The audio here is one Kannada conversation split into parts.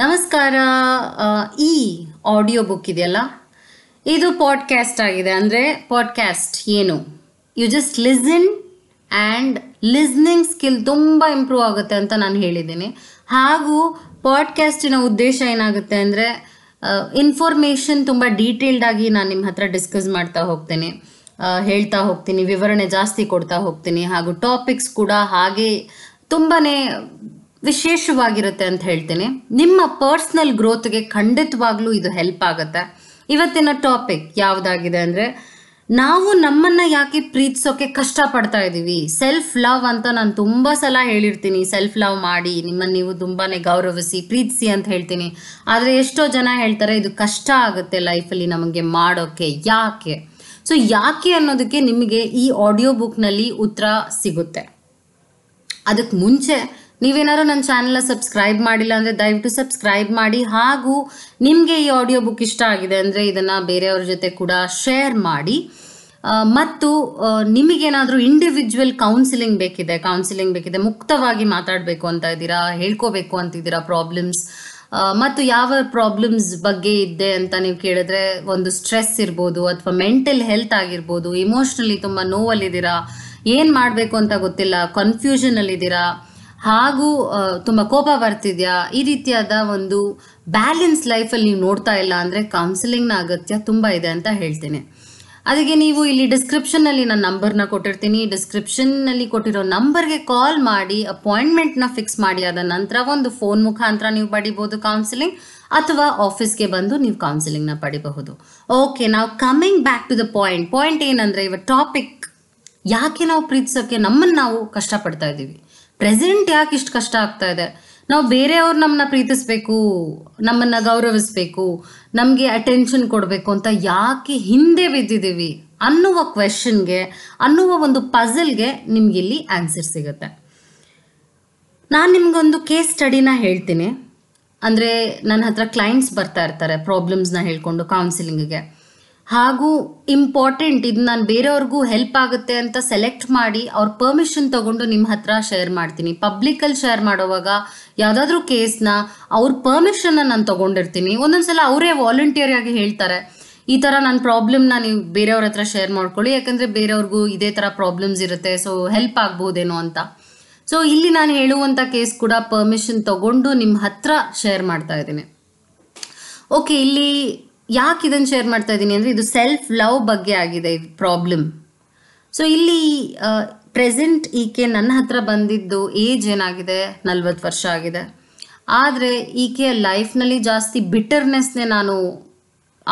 ನಮಸ್ಕಾರ ಈ ಆಡಿಯೋ ಬುಕ್ ಇದೆಯಲ್ಲ ಇದು ಪಾಡ್ಕ್ಯಾಸ್ಟ್ ಆಗಿದೆ ಅಂದರೆ ಪಾಡ್ಕ್ಯಾಸ್ಟ್ ಏನು you just listen and listening skill ತುಂಬ ಇಂಪ್ರೂವ್ ಆಗುತ್ತೆ ಅಂತ ನಾನು ಹೇಳಿದ್ದೀನಿ ಹಾಗೂ ಪಾಡ್ಕ್ಯಾಸ್ಟಿನ ಉದ್ದೇಶ ಏನಾಗುತ್ತೆ ಅಂದರೆ ಇನ್ಫಾರ್ಮೇಷನ್ ತುಂಬ ಆಗಿ ನಾನು ನಿಮ್ಮ ಹತ್ರ ಡಿಸ್ಕಸ್ ಮಾಡ್ತಾ ಹೋಗ್ತೇನೆ ಹೇಳ್ತಾ ಹೋಗ್ತೀನಿ ವಿವರಣೆ ಜಾಸ್ತಿ ಕೊಡ್ತಾ ಹೋಗ್ತೀನಿ ಹಾಗೂ ಟಾಪಿಕ್ಸ್ ಕೂಡ ಹಾಗೆ ತುಂಬಾ ವಿಶೇಷವಾಗಿರುತ್ತೆ ಅಂತ ಹೇಳ್ತೀನಿ ನಿಮ್ಮ ಪರ್ಸ್ನಲ್ ಗ್ರೋತ್ಗೆ ಖಂಡಿತವಾಗ್ಲೂ ಇದು ಹೆಲ್ಪ್ ಆಗುತ್ತೆ ಇವತ್ತಿನ ಟಾಪಿಕ್ ಯಾವುದಾಗಿದೆ ಅಂದರೆ ನಾವು ನಮ್ಮನ್ನ ಯಾಕೆ ಪ್ರೀತಿಸೋಕೆ ಪಡ್ತಾ ಇದ್ದೀವಿ ಸೆಲ್ಫ್ ಲವ್ ಅಂತ ನಾನು ತುಂಬಾ ಸಲ ಹೇಳಿರ್ತೀನಿ ಸೆಲ್ಫ್ ಲವ್ ಮಾಡಿ ನಿಮ್ಮನ್ನ ನೀವು ತುಂಬಾನೇ ಗೌರವಿಸಿ ಪ್ರೀತಿಸಿ ಅಂತ ಹೇಳ್ತೀನಿ ಆದರೆ ಎಷ್ಟೋ ಜನ ಹೇಳ್ತಾರೆ ಇದು ಕಷ್ಟ ಆಗುತ್ತೆ ಲೈಫಲ್ಲಿ ನಮಗೆ ಮಾಡೋಕೆ ಯಾಕೆ ಸೊ ಯಾಕೆ ಅನ್ನೋದಕ್ಕೆ ನಿಮಗೆ ಈ ಆಡಿಯೋ ಬುಕ್ನಲ್ಲಿ ಉತ್ತರ ಸಿಗುತ್ತೆ ಅದಕ್ಕೆ ಮುಂಚೆ ನೀವೇನಾದ್ರು ನನ್ನ ಚಾನಲ್ನ ಸಬ್ಸ್ಕ್ರೈಬ್ ಮಾಡಿಲ್ಲ ಅಂದರೆ ದಯವಿಟ್ಟು ಸಬ್ಸ್ಕ್ರೈಬ್ ಮಾಡಿ ಹಾಗೂ ನಿಮಗೆ ಈ ಆಡಿಯೋ ಬುಕ್ ಇಷ್ಟ ಆಗಿದೆ ಅಂದರೆ ಇದನ್ನು ಬೇರೆಯವ್ರ ಜೊತೆ ಕೂಡ ಶೇರ್ ಮಾಡಿ ಮತ್ತು ನಿಮಗೇನಾದರೂ ಇಂಡಿವಿಜುವಲ್ ಕೌನ್ಸಿಲಿಂಗ್ ಬೇಕಿದೆ ಕೌನ್ಸಿಲಿಂಗ್ ಬೇಕಿದೆ ಮುಕ್ತವಾಗಿ ಮಾತಾಡಬೇಕು ಅಂತ ಇದ್ದೀರಾ ಹೇಳ್ಕೋಬೇಕು ಅಂತಿದ್ದೀರಾ ಪ್ರಾಬ್ಲಮ್ಸ್ ಮತ್ತು ಯಾವ ಪ್ರಾಬ್ಲಮ್ಸ್ ಬಗ್ಗೆ ಇದ್ದೆ ಅಂತ ನೀವು ಕೇಳಿದ್ರೆ ಒಂದು ಸ್ಟ್ರೆಸ್ ಇರ್ಬೋದು ಅಥವಾ ಮೆಂಟಲ್ ಹೆಲ್ತ್ ಆಗಿರ್ಬೋದು ಇಮೋಷ್ನಲಿ ತುಂಬ ನೋವಲ್ಲಿದ್ದೀರಾ ಏನು ಮಾಡಬೇಕು ಅಂತ ಗೊತ್ತಿಲ್ಲ ಕನ್ಫ್ಯೂಷನಲ್ಲಿದ್ದೀರಾ ಹಾಗೂ ತುಂಬ ಕೋಪ ಬರ್ತಿದ್ಯಾ ಈ ರೀತಿಯಾದ ಒಂದು ಬ್ಯಾಲೆನ್ಸ್ ಲೈಫಲ್ಲಿ ನೀವು ನೋಡ್ತಾ ಇಲ್ಲ ಅಂದರೆ ಕೌನ್ಸಿಲಿಂಗ್ನ ಅಗತ್ಯ ತುಂಬ ಇದೆ ಅಂತ ಹೇಳ್ತೇನೆ ಅದಕ್ಕೆ ನೀವು ಇಲ್ಲಿ ಡಿಸ್ಕ್ರಿಪ್ಷನ್ನಲ್ಲಿ ನಾನು ನಂಬರ್ನ ಕೊಟ್ಟಿರ್ತೀನಿ ಡಿಸ್ಕ್ರಿಪ್ಷನ್ನಲ್ಲಿ ಕೊಟ್ಟಿರೋ ನಂಬರ್ಗೆ ಕಾಲ್ ಮಾಡಿ ಅಪಾಯಿಂಟ್ಮೆಂಟ್ನ ಫಿಕ್ಸ್ ಮಾಡಿ ಆದ ನಂತರ ಒಂದು ಫೋನ್ ಮುಖಾಂತರ ನೀವು ಪಡಿಬೋದು ಕೌನ್ಸಿಲಿಂಗ್ ಅಥವಾ ಆಫೀಸ್ಗೆ ಬಂದು ನೀವು ಕೌನ್ಸಿಲಿಂಗ್ನ ಪಡಿಬಹುದು ಓಕೆ ನಾವು coming back to the point point ಏನಂದರೆ ಇವ ಟಾಪಿಕ್ ಯಾಕೆ ನಾವು ಪ್ರೀತಿಸೋಕ್ಕೆ ನಮ್ಮನ್ನು ನಾವು ಕಷ್ಟಪಡ್ತಾ ಇದ್ದೀವಿ ಪ್ರೆಸೆಂಟ್ ಯಾಕೆ ಇಷ್ಟು ಕಷ್ಟ ಆಗ್ತಾ ಇದೆ ನಾವು ಬೇರೆಯವ್ರು ನಮ್ಮನ್ನ ಪ್ರೀತಿಸ್ಬೇಕು ನಮ್ಮನ್ನ ಗೌರವಿಸ್ಬೇಕು ನಮಗೆ ಅಟೆನ್ಷನ್ ಕೊಡಬೇಕು ಅಂತ ಯಾಕೆ ಹಿಂದೆ ಬಿದ್ದಿದ್ದೀವಿ ಅನ್ನುವ ಕ್ವೆಶನ್ಗೆ ಅನ್ನುವ ಒಂದು ಪಝಲ್ಗೆ ಇಲ್ಲಿ ಆನ್ಸರ್ ಸಿಗುತ್ತೆ ನಾನು ನಿಮ್ಗೊಂದು ಕೇಸ್ ಸ್ಟಡಿನ ಹೇಳ್ತೀನಿ ಅಂದರೆ ನನ್ನ ಹತ್ರ ಕ್ಲೈಂಟ್ಸ್ ಬರ್ತಾ ಇರ್ತಾರೆ ಪ್ರಾಬ್ಲಮ್ಸ್ನ ಹೇಳ್ಕೊಂಡು ಕೌನ್ಸಿಲಿಂಗಿಗೆ ಹಾಗೂ ಇಂಪಾರ್ಟೆಂಟ್ ಇದು ನಾನು ಬೇರೆಯವ್ರಿಗೂ ಹೆಲ್ಪ್ ಆಗುತ್ತೆ ಅಂತ ಸೆಲೆಕ್ಟ್ ಮಾಡಿ ಅವ್ರ ಪರ್ಮಿಷನ್ ತಗೊಂಡು ನಿಮ್ಮ ಹತ್ರ ಶೇರ್ ಮಾಡ್ತೀನಿ ಪಬ್ಲಿಕಲ್ಲಿ ಶೇರ್ ಮಾಡುವಾಗ ಯಾವುದಾದ್ರೂ ಕೇಸ್ನ ಅವ್ರ ಪರ್ಮಿಷನ್ನ ನಾನು ತೊಗೊಂಡಿರ್ತೀನಿ ಒಂದೊಂದ್ಸಲ ಅವರೇ ವಾಲಂಟಿಯರ್ ಆಗಿ ಹೇಳ್ತಾರೆ ಈ ಥರ ನನ್ನ ಪ್ರಾಬ್ಲಮ್ನ ನೀವು ಬೇರೆಯವ್ರ ಹತ್ರ ಶೇರ್ ಮಾಡ್ಕೊಳ್ಳಿ ಯಾಕಂದರೆ ಬೇರೆಯವ್ರಿಗೂ ಇದೇ ಥರ ಪ್ರಾಬ್ಲಮ್ಸ್ ಇರುತ್ತೆ ಸೊ ಹೆಲ್ಪ್ ಆಗ್ಬೋದೇನೋ ಅಂತ ಸೊ ಇಲ್ಲಿ ನಾನು ಹೇಳುವಂಥ ಕೇಸ್ ಕೂಡ ಪರ್ಮಿಷನ್ ತಗೊಂಡು ನಿಮ್ಮ ಹತ್ರ ಶೇರ್ ಮಾಡ್ತಾ ಇದ್ದೀನಿ ಓಕೆ ಇಲ್ಲಿ ಯಾಕೆ ಇದನ್ನು ಶೇರ್ ಮಾಡ್ತಾ ಇದ್ದೀನಿ ಅಂದರೆ ಇದು ಸೆಲ್ಫ್ ಲವ್ ಬಗ್ಗೆ ಆಗಿದೆ ಇದು ಪ್ರಾಬ್ಲಮ್ ಸೊ ಇಲ್ಲಿ ಪ್ರೆಸೆಂಟ್ ಈಕೆ ನನ್ನ ಹತ್ರ ಬಂದಿದ್ದು ಏಜ್ ಏನಾಗಿದೆ ನಲ್ವತ್ತು ವರ್ಷ ಆಗಿದೆ ಆದರೆ ಈಕೆ ಲೈಫ್ನಲ್ಲಿ ಜಾಸ್ತಿ ಬಿಟರ್ನೆಸ್ನೇ ನಾನು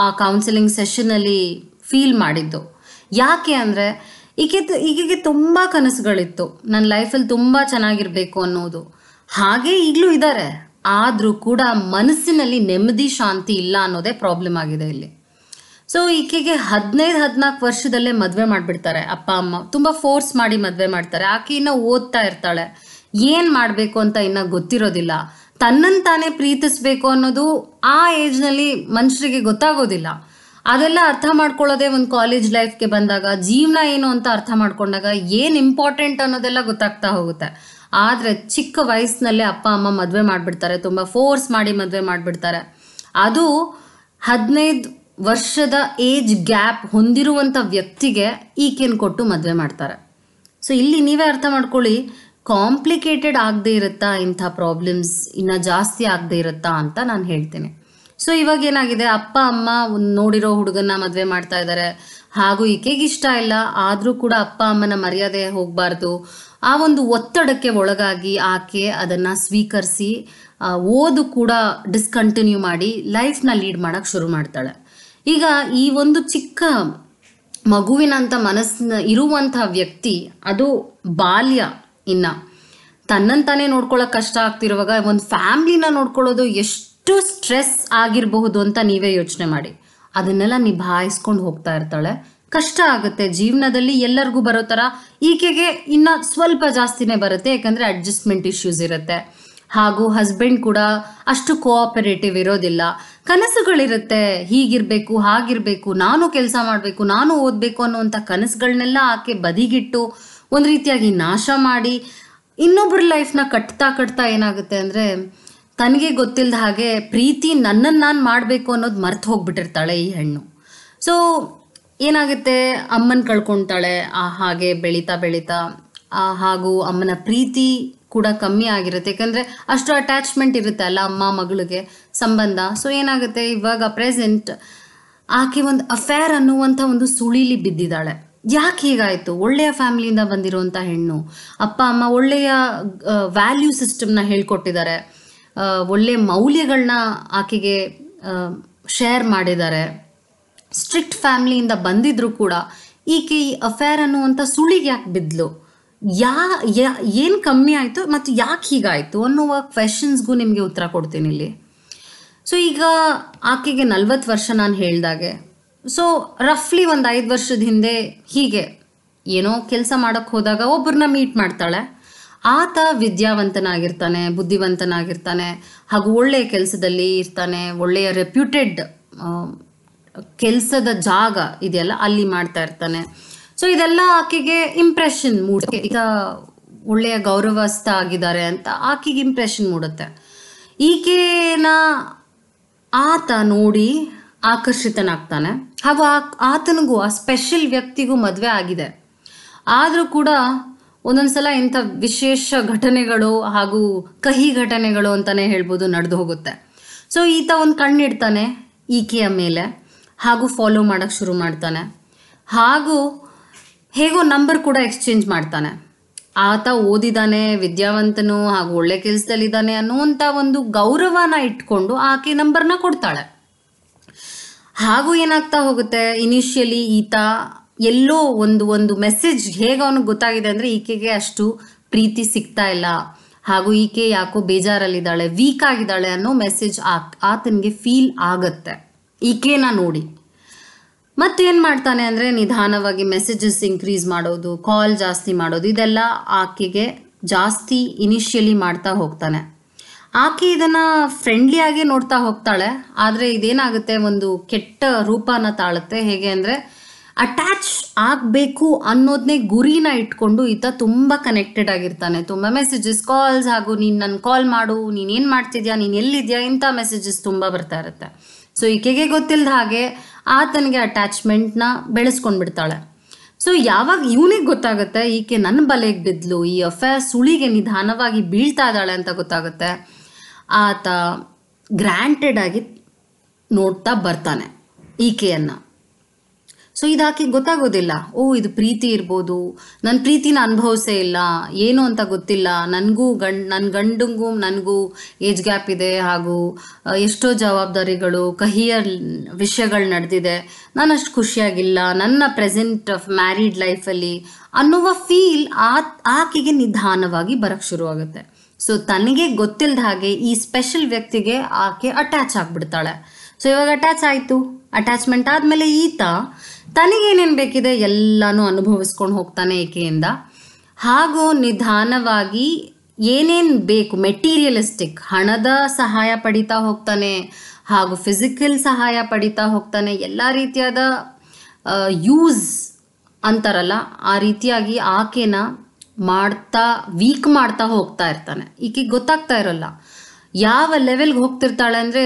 ಆ ಕೌನ್ಸಿಲಿಂಗ್ ಸೆಷನ್ನಲ್ಲಿ ಫೀಲ್ ಮಾಡಿದ್ದು ಯಾಕೆ ಅಂದರೆ ಈಕೆ ಈಕೆಗೆ ತುಂಬ ಕನಸುಗಳಿತ್ತು ನನ್ನ ಲೈಫಲ್ಲಿ ತುಂಬ ಚೆನ್ನಾಗಿರಬೇಕು ಅನ್ನೋದು ಹಾಗೆ ಈಗಲೂ ಇದ್ದಾರೆ ಆದರೂ ಕೂಡ ಮನಸ್ಸಿನಲ್ಲಿ ನೆಮ್ಮದಿ ಶಾಂತಿ ಇಲ್ಲ ಅನ್ನೋದೇ ಪ್ರಾಬ್ಲಮ್ ಆಗಿದೆ ಇಲ್ಲಿ ಸೊ ಈಕೆಗೆ ಹದಿನೈದು ಹದಿನಾಲ್ಕು ವರ್ಷದಲ್ಲೇ ಮದುವೆ ಮಾಡಿಬಿಡ್ತಾರೆ ಅಪ್ಪ ಅಮ್ಮ ತುಂಬ ಫೋರ್ಸ್ ಮಾಡಿ ಮದುವೆ ಮಾಡ್ತಾರೆ ಆಕೆ ಇನ್ನ ಓದ್ತಾ ಇರ್ತಾಳೆ ಏನು ಮಾಡಬೇಕು ಅಂತ ಇನ್ನ ಗೊತ್ತಿರೋದಿಲ್ಲ ತನ್ನನ್ನು ತಾನೇ ಪ್ರೀತಿಸ್ಬೇಕು ಅನ್ನೋದು ಆ ಏಜ್ನಲ್ಲಿ ಮನುಷ್ಯರಿಗೆ ಗೊತ್ತಾಗೋದಿಲ್ಲ ಅದೆಲ್ಲ ಅರ್ಥ ಮಾಡ್ಕೊಳ್ಳೋದೇ ಒಂದು ಕಾಲೇಜ್ ಲೈಫ್ಗೆ ಬಂದಾಗ ಜೀವನ ಏನು ಅಂತ ಅರ್ಥ ಮಾಡ್ಕೊಂಡಾಗ ಏನು ಇಂಪಾರ್ಟೆಂಟ್ ಅನ್ನೋದೆಲ್ಲ ಗೊತ್ತಾಗ್ತಾ ಹೋಗುತ್ತೆ ಆದರೆ ಚಿಕ್ಕ ವಯಸ್ಸಿನಲ್ಲೇ ಅಪ್ಪ ಅಮ್ಮ ಮದುವೆ ಮಾಡಿಬಿಡ್ತಾರೆ ತುಂಬಾ ಫೋರ್ಸ್ ಮಾಡಿ ಮದುವೆ ಮಾಡಿಬಿಡ್ತಾರೆ ಅದು ಹದಿನೈದು ವರ್ಷದ ಏಜ್ ಗ್ಯಾಪ್ ಹೊಂದಿರುವಂತ ವ್ಯಕ್ತಿಗೆ ಈಕೆನ್ ಕೊಟ್ಟು ಮದುವೆ ಮಾಡ್ತಾರೆ ಸೊ ಇಲ್ಲಿ ನೀವೇ ಅರ್ಥ ಮಾಡ್ಕೊಳ್ಳಿ ಕಾಂಪ್ಲಿಕೇಟೆಡ್ ಆಗದೆ ಇರುತ್ತಾ ಇಂಥ ಪ್ರಾಬ್ಲಮ್ಸ್ ಇನ್ನ ಜಾಸ್ತಿ ಆಗದೆ ಇರುತ್ತಾ ಅಂತ ನಾನು ಹೇಳ್ತೇನೆ ಸೊ ಇವಾಗ ಏನಾಗಿದೆ ಅಪ್ಪ ಅಮ್ಮ ನೋಡಿರೋ ಹುಡುಗನ್ನ ಮದುವೆ ಮಾಡ್ತಾ ಇದ್ದಾರೆ ಹಾಗೂ ಈಕೆಗೆ ಇಷ್ಟ ಇಲ್ಲ ಆದರೂ ಕೂಡ ಅಪ್ಪ ಅಮ್ಮನ ಮರ್ಯಾದೆ ಹೋಗಬಾರ್ದು ಆ ಒಂದು ಒತ್ತಡಕ್ಕೆ ಒಳಗಾಗಿ ಆಕೆ ಅದನ್ನು ಸ್ವೀಕರಿಸಿ ಓದು ಕೂಡ ಡಿಸ್ಕಂಟಿನ್ಯೂ ಮಾಡಿ ಲೈಫ್ನ ಲೀಡ್ ಮಾಡೋಕ್ಕೆ ಶುರು ಮಾಡ್ತಾಳೆ ಈಗ ಈ ಒಂದು ಚಿಕ್ಕ ಮಗುವಿನಂಥ ಮನಸ್ಸಿನ ಇರುವಂಥ ವ್ಯಕ್ತಿ ಅದು ಬಾಲ್ಯ ಇನ್ನ ತನ್ನಂತಾನೆ ನೋಡ್ಕೊಳ್ಳೋಕೆ ಕಷ್ಟ ಆಗ್ತಿರುವಾಗ ಒಂದು ಫ್ಯಾಮ್ಲಿನ ನೋಡ್ಕೊಳ್ಳೋದು ಎಷ್ಟು ಸ್ಟ್ರೆಸ್ ಆಗಿರಬಹುದು ಅಂತ ನೀವೇ ಯೋಚನೆ ಮಾಡಿ ಅದನ್ನೆಲ್ಲ ನಿಭಾಯಿಸ್ಕೊಂಡು ಹೋಗ್ತಾ ಇರ್ತಾಳೆ ಕಷ್ಟ ಆಗುತ್ತೆ ಜೀವನದಲ್ಲಿ ಎಲ್ಲರಿಗೂ ಬರೋ ಥರ ಈಕೆಗೆ ಇನ್ನು ಸ್ವಲ್ಪ ಜಾಸ್ತಿನೇ ಬರುತ್ತೆ ಯಾಕಂದರೆ ಅಡ್ಜಸ್ಟ್ಮೆಂಟ್ ಇಶ್ಯೂಸ್ ಇರುತ್ತೆ ಹಾಗೂ ಹಸ್ಬೆಂಡ್ ಕೂಡ ಅಷ್ಟು ಕೋಆಪರೇಟಿವ್ ಇರೋದಿಲ್ಲ ಕನಸುಗಳಿರುತ್ತೆ ಹೀಗಿರಬೇಕು ಹಾಗಿರಬೇಕು ನಾನು ಕೆಲಸ ಮಾಡಬೇಕು ನಾನು ಓದಬೇಕು ಅನ್ನುವಂಥ ಕನಸುಗಳನ್ನೆಲ್ಲ ಆಕೆ ಬದಿಗಿಟ್ಟು ಒಂದು ರೀತಿಯಾಗಿ ನಾಶ ಮಾಡಿ ಇನ್ನೊಬ್ಬರ ಲೈಫ್ನ ಕಟ್ತಾ ಕಟ್ತಾ ಏನಾಗುತ್ತೆ ಅಂದರೆ ತನಗೆ ಗೊತ್ತಿಲ್ಲದ ಹಾಗೆ ಪ್ರೀತಿ ನನ್ನನ್ನು ನಾನು ಮಾಡಬೇಕು ಅನ್ನೋದು ಮರ್ತು ಹೋಗ್ಬಿಟ್ಟಿರ್ತಾಳೆ ಈ ಹೆಣ್ಣು ಸೊ ಏನಾಗುತ್ತೆ ಅಮ್ಮನ ಕಳ್ಕೊತಾಳೆ ಆ ಹಾಗೆ ಬೆಳೀತಾ ಬೆಳೀತಾ ಹಾಗೂ ಅಮ್ಮನ ಪ್ರೀತಿ ಕೂಡ ಕಮ್ಮಿ ಆಗಿರುತ್ತೆ ಯಾಕಂದರೆ ಅಷ್ಟು ಅಟ್ಯಾಚ್ಮೆಂಟ್ ಇರುತ್ತೆ ಅಲ್ಲ ಅಮ್ಮ ಮಗಳಿಗೆ ಸಂಬಂಧ ಸೊ ಏನಾಗುತ್ತೆ ಇವಾಗ ಪ್ರೆಸೆಂಟ್ ಆಕೆ ಒಂದು ಅಫೇರ್ ಅನ್ನುವಂಥ ಒಂದು ಸುಳಿಲಿ ಬಿದ್ದಿದ್ದಾಳೆ ಯಾಕೆ ಹೀಗಾಯಿತು ಒಳ್ಳೆಯ ಫ್ಯಾಮಿಲಿಯಿಂದ ಬಂದಿರುವಂಥ ಹೆಣ್ಣು ಅಪ್ಪ ಅಮ್ಮ ಒಳ್ಳೆಯ ವ್ಯಾಲ್ಯೂ ಸಿಸ್ಟಮ್ನ ಹೇಳ್ಕೊಟ್ಟಿದ್ದಾರೆ ಒಳ್ಳೆಯ ಮೌಲ್ಯಗಳನ್ನ ಆಕೆಗೆ ಶೇರ್ ಮಾಡಿದ್ದಾರೆ ಸ್ಟ್ರಿಕ್ಟ್ ಫ್ಯಾಮಿಲಿಯಿಂದ ಬಂದಿದ್ರು ಕೂಡ ಈಕೆ ಈ ಅಫೇರ್ ಅನ್ನುವಂಥ ಸುಳಿಗೆ ಯಾಕೆ ಬಿದ್ಲು ಯಾ ಏನು ಕಮ್ಮಿ ಆಯಿತು ಮತ್ತು ಯಾಕೆ ಹೀಗಾಯಿತು ಅನ್ನುವ ಕ್ವೆಶನ್ಸ್ಗೂ ನಿಮಗೆ ಉತ್ತರ ಕೊಡ್ತೀನಿ ಇಲ್ಲಿ ಸೊ ಈಗ ಆಕೆಗೆ ನಲ್ವತ್ತು ವರ್ಷ ನಾನು ಹೇಳಿದಾಗೆ ಸೊ ರಫ್ಲಿ ಒಂದು ಐದು ವರ್ಷದ ಹಿಂದೆ ಹೀಗೆ ಏನೋ ಕೆಲಸ ಮಾಡೋಕ್ಕೆ ಹೋದಾಗ ಒಬ್ಬರನ್ನ ಮೀಟ್ ಮಾಡ್ತಾಳೆ ಆತ ವಿದ್ಯಾವಂತನಾಗಿರ್ತಾನೆ ಬುದ್ಧಿವಂತನಾಗಿರ್ತಾನೆ ಹಾಗೂ ಒಳ್ಳೆಯ ಕೆಲಸದಲ್ಲಿ ಇರ್ತಾನೆ ಒಳ್ಳೆಯ ರೆಪ್ಯೂಟೆಡ್ ಕೆಲಸದ ಜಾಗ ಇದೆಯಲ್ಲ ಅಲ್ಲಿ ಮಾಡ್ತಾ ಇರ್ತಾನೆ ಸೊ ಇದೆಲ್ಲ ಆಕೆಗೆ ಇಂಪ್ರೆಷನ್ ಮೂಡುತ್ತೆ ಈಗ ಒಳ್ಳೆಯ ಗೌರವಸ್ಥ ಆಗಿದ್ದಾರೆ ಅಂತ ಆಕೆಗೆ ಇಂಪ್ರೆಷನ್ ಮೂಡುತ್ತೆ ಈಕೆನ ಆತ ನೋಡಿ ಆಕರ್ಷಿತನಾಗ್ತಾನೆ ಹಾಗೂ ಆತನಿಗೂ ಆ ಸ್ಪೆಷಲ್ ವ್ಯಕ್ತಿಗೂ ಮದುವೆ ಆಗಿದೆ ಆದರೂ ಕೂಡ ಒಂದೊಂದ್ಸಲ ಸಲ ಇಂಥ ವಿಶೇಷ ಘಟನೆಗಳು ಹಾಗೂ ಕಹಿ ಘಟನೆಗಳು ಅಂತಲೇ ಹೇಳ್ಬೋದು ನಡೆದು ಹೋಗುತ್ತೆ ಸೊ ಈತ ಒಂದು ಕಣ್ಣಿಡ್ತಾನೆ ಈಕೆಯ ಮೇಲೆ ಹಾಗೂ ಫಾಲೋ ಮಾಡೋಕ್ಕೆ ಶುರು ಮಾಡ್ತಾನೆ ಹಾಗೂ ಹೇಗೋ ನಂಬರ್ ಕೂಡ ಎಕ್ಸ್ಚೇಂಜ್ ಮಾಡ್ತಾನೆ ಆತ ಓದಿದ್ದಾನೆ ವಿದ್ಯಾವಂತನು ಹಾಗೂ ಒಳ್ಳೆ ಕೆಲಸದಲ್ಲಿದ್ದಾನೆ ಅನ್ನುವಂಥ ಒಂದು ಗೌರವನ ಇಟ್ಕೊಂಡು ಆಕೆ ನಂಬರ್ನ ಕೊಡ್ತಾಳೆ ಹಾಗೂ ಏನಾಗ್ತಾ ಹೋಗುತ್ತೆ ಇನಿಷಿಯಲಿ ಈತ ಎಲ್ಲೋ ಒಂದು ಒಂದು ಮೆಸೇಜ್ ಹೇಗೆ ಅವನಿಗೆ ಗೊತ್ತಾಗಿದೆ ಅಂದರೆ ಈಕೆಗೆ ಅಷ್ಟು ಪ್ರೀತಿ ಸಿಗ್ತಾ ಇಲ್ಲ ಹಾಗೂ ಈಕೆ ಯಾಕೋ ಬೇಜಾರಲ್ಲಿದ್ದಾಳೆ ವೀಕ್ ಆಗಿದ್ದಾಳೆ ಅನ್ನೋ ಮೆಸೇಜ್ ಆತನಿಗೆ ಫೀಲ್ ಆಗತ್ತೆ ಈಕೆನ ನೋಡಿ ಮತ್ತೇನು ಮಾಡ್ತಾನೆ ಅಂದರೆ ನಿಧಾನವಾಗಿ ಮೆಸೇಜಸ್ ಇನ್ಕ್ರೀಸ್ ಮಾಡೋದು ಕಾಲ್ ಜಾಸ್ತಿ ಮಾಡೋದು ಇದೆಲ್ಲ ಆಕೆಗೆ ಜಾಸ್ತಿ ಇನಿಷಿಯಲಿ ಮಾಡ್ತಾ ಹೋಗ್ತಾನೆ ಆಕೆ ಇದನ್ನು ಫ್ರೆಂಡ್ಲಿಯಾಗಿ ನೋಡ್ತಾ ಹೋಗ್ತಾಳೆ ಆದರೆ ಇದೇನಾಗುತ್ತೆ ಒಂದು ಕೆಟ್ಟ ರೂಪನ ತಾಳುತ್ತೆ ಹೇಗೆ ಅಂದರೆ ಅಟ್ಯಾಚ್ ಆಗಬೇಕು ಅನ್ನೋದನ್ನೇ ಗುರಿನ ಇಟ್ಕೊಂಡು ಈತ ತುಂಬ ಕನೆಕ್ಟೆಡ್ ಆಗಿರ್ತಾನೆ ತುಂಬ ಮೆಸೇಜಸ್ ಕಾಲ್ಸ್ ಹಾಗೂ ನೀನು ನನ್ನ ಕಾಲ್ ಮಾಡು ನೀನು ಏನು ಮಾಡ್ತಿದ್ಯಾ ನೀನು ಎಲ್ಲಿದ್ಯಾ ಇಂಥ ಮೆಸೇಜಸ್ ತುಂಬ ಬರ್ತಾ ಇರುತ್ತೆ ಸೊ ಈಕೆಗೆ ಗೊತ್ತಿಲ್ಲದ ಹಾಗೆ ಆತನಿಗೆ ಅಟ್ಯಾಚ್ಮೆಂಟ್ನ ಬೆಳೆಸ್ಕೊಂಡ್ಬಿಡ್ತಾಳೆ ಸೊ ಯಾವಾಗ ಇವನಿಗೆ ಗೊತ್ತಾಗುತ್ತೆ ಈಕೆ ನನ್ನ ಬಲೆಗೆ ಬಿದ್ದಲು ಈ ಅಫೇರ್ ಸುಳಿಗೆ ನಿಧಾನವಾಗಿ ಬೀಳ್ತಾ ಇದ್ದಾಳೆ ಅಂತ ಗೊತ್ತಾಗುತ್ತೆ ಆತ ಗ್ರ್ಯಾಂಟೆಡ್ ಆಗಿ ನೋಡ್ತಾ ಬರ್ತಾನೆ ಈಕೆಯನ್ನು ಸೊ ಇದು ಆಕೆಗೆ ಗೊತ್ತಾಗೋದಿಲ್ಲ ಓ ಇದು ಪ್ರೀತಿ ಇರ್ಬೋದು ನನ್ನ ಪ್ರೀತಿನ ಅನುಭವಿಸೇ ಇಲ್ಲ ಏನು ಅಂತ ಗೊತ್ತಿಲ್ಲ ನನಗೂ ಗಂಡ್ ನನ್ನ ಗಂಡಂಗೂ ನನಗೂ ಏಜ್ ಗ್ಯಾಪ್ ಇದೆ ಹಾಗೂ ಎಷ್ಟೋ ಜವಾಬ್ದಾರಿಗಳು ಕಹಿಯ ವಿಷಯಗಳು ನಡೆದಿದೆ ನಾನು ಅಷ್ಟು ಖುಷಿಯಾಗಿಲ್ಲ ನನ್ನ ಪ್ರೆಸೆಂಟ್ ಆಫ್ ಮ್ಯಾರಿಡ್ ಲೈಫಲ್ಲಿ ಅನ್ನುವ ಫೀಲ್ ಆ ಆಕೆಗೆ ನಿಧಾನವಾಗಿ ಶುರು ಶುರುವಾಗುತ್ತೆ ಸೊ ತನಗೆ ಗೊತ್ತಿಲ್ಲದ ಹಾಗೆ ಈ ಸ್ಪೆಷಲ್ ವ್ಯಕ್ತಿಗೆ ಆಕೆ ಅಟ್ಯಾಚ್ ಆಗಿಬಿಡ್ತಾಳೆ ಸೊ ಇವಾಗ ಅಟ್ಯಾಚ್ ಆಯಿತು ಅಟ್ಯಾಚ್ಮೆಂಟ್ ಆದಮೇಲೆ ಈತ ತನಗೇನೇನು ಬೇಕಿದೆ ಎಲ್ಲನೂ ಅನುಭವಿಸ್ಕೊಂಡು ಹೋಗ್ತಾನೆ ಏಕೆಯಿಂದ ಹಾಗೂ ನಿಧಾನವಾಗಿ ಏನೇನು ಬೇಕು ಮೆಟೀರಿಯಲಿಸ್ಟಿಕ್ ಹಣದ ಸಹಾಯ ಪಡಿತಾ ಹೋಗ್ತಾನೆ ಹಾಗೂ ಫಿಸಿಕಲ್ ಸಹಾಯ ಪಡಿತಾ ಹೋಗ್ತಾನೆ ಎಲ್ಲ ರೀತಿಯಾದ ಯೂಸ್ ಅಂತಾರಲ್ಲ ಆ ರೀತಿಯಾಗಿ ಆಕೆನ ಮಾಡ್ತಾ ವೀಕ್ ಮಾಡ್ತಾ ಹೋಗ್ತಾ ಇರ್ತಾನೆ ಈಕೆಗೆ ಗೊತ್ತಾಗ್ತಾ ಇರೋಲ್ಲ ಯಾವ ಲೆವೆಲ್ಗೆ ಹೋಗ್ತಿರ್ತಾಳೆ ಅಂದರೆ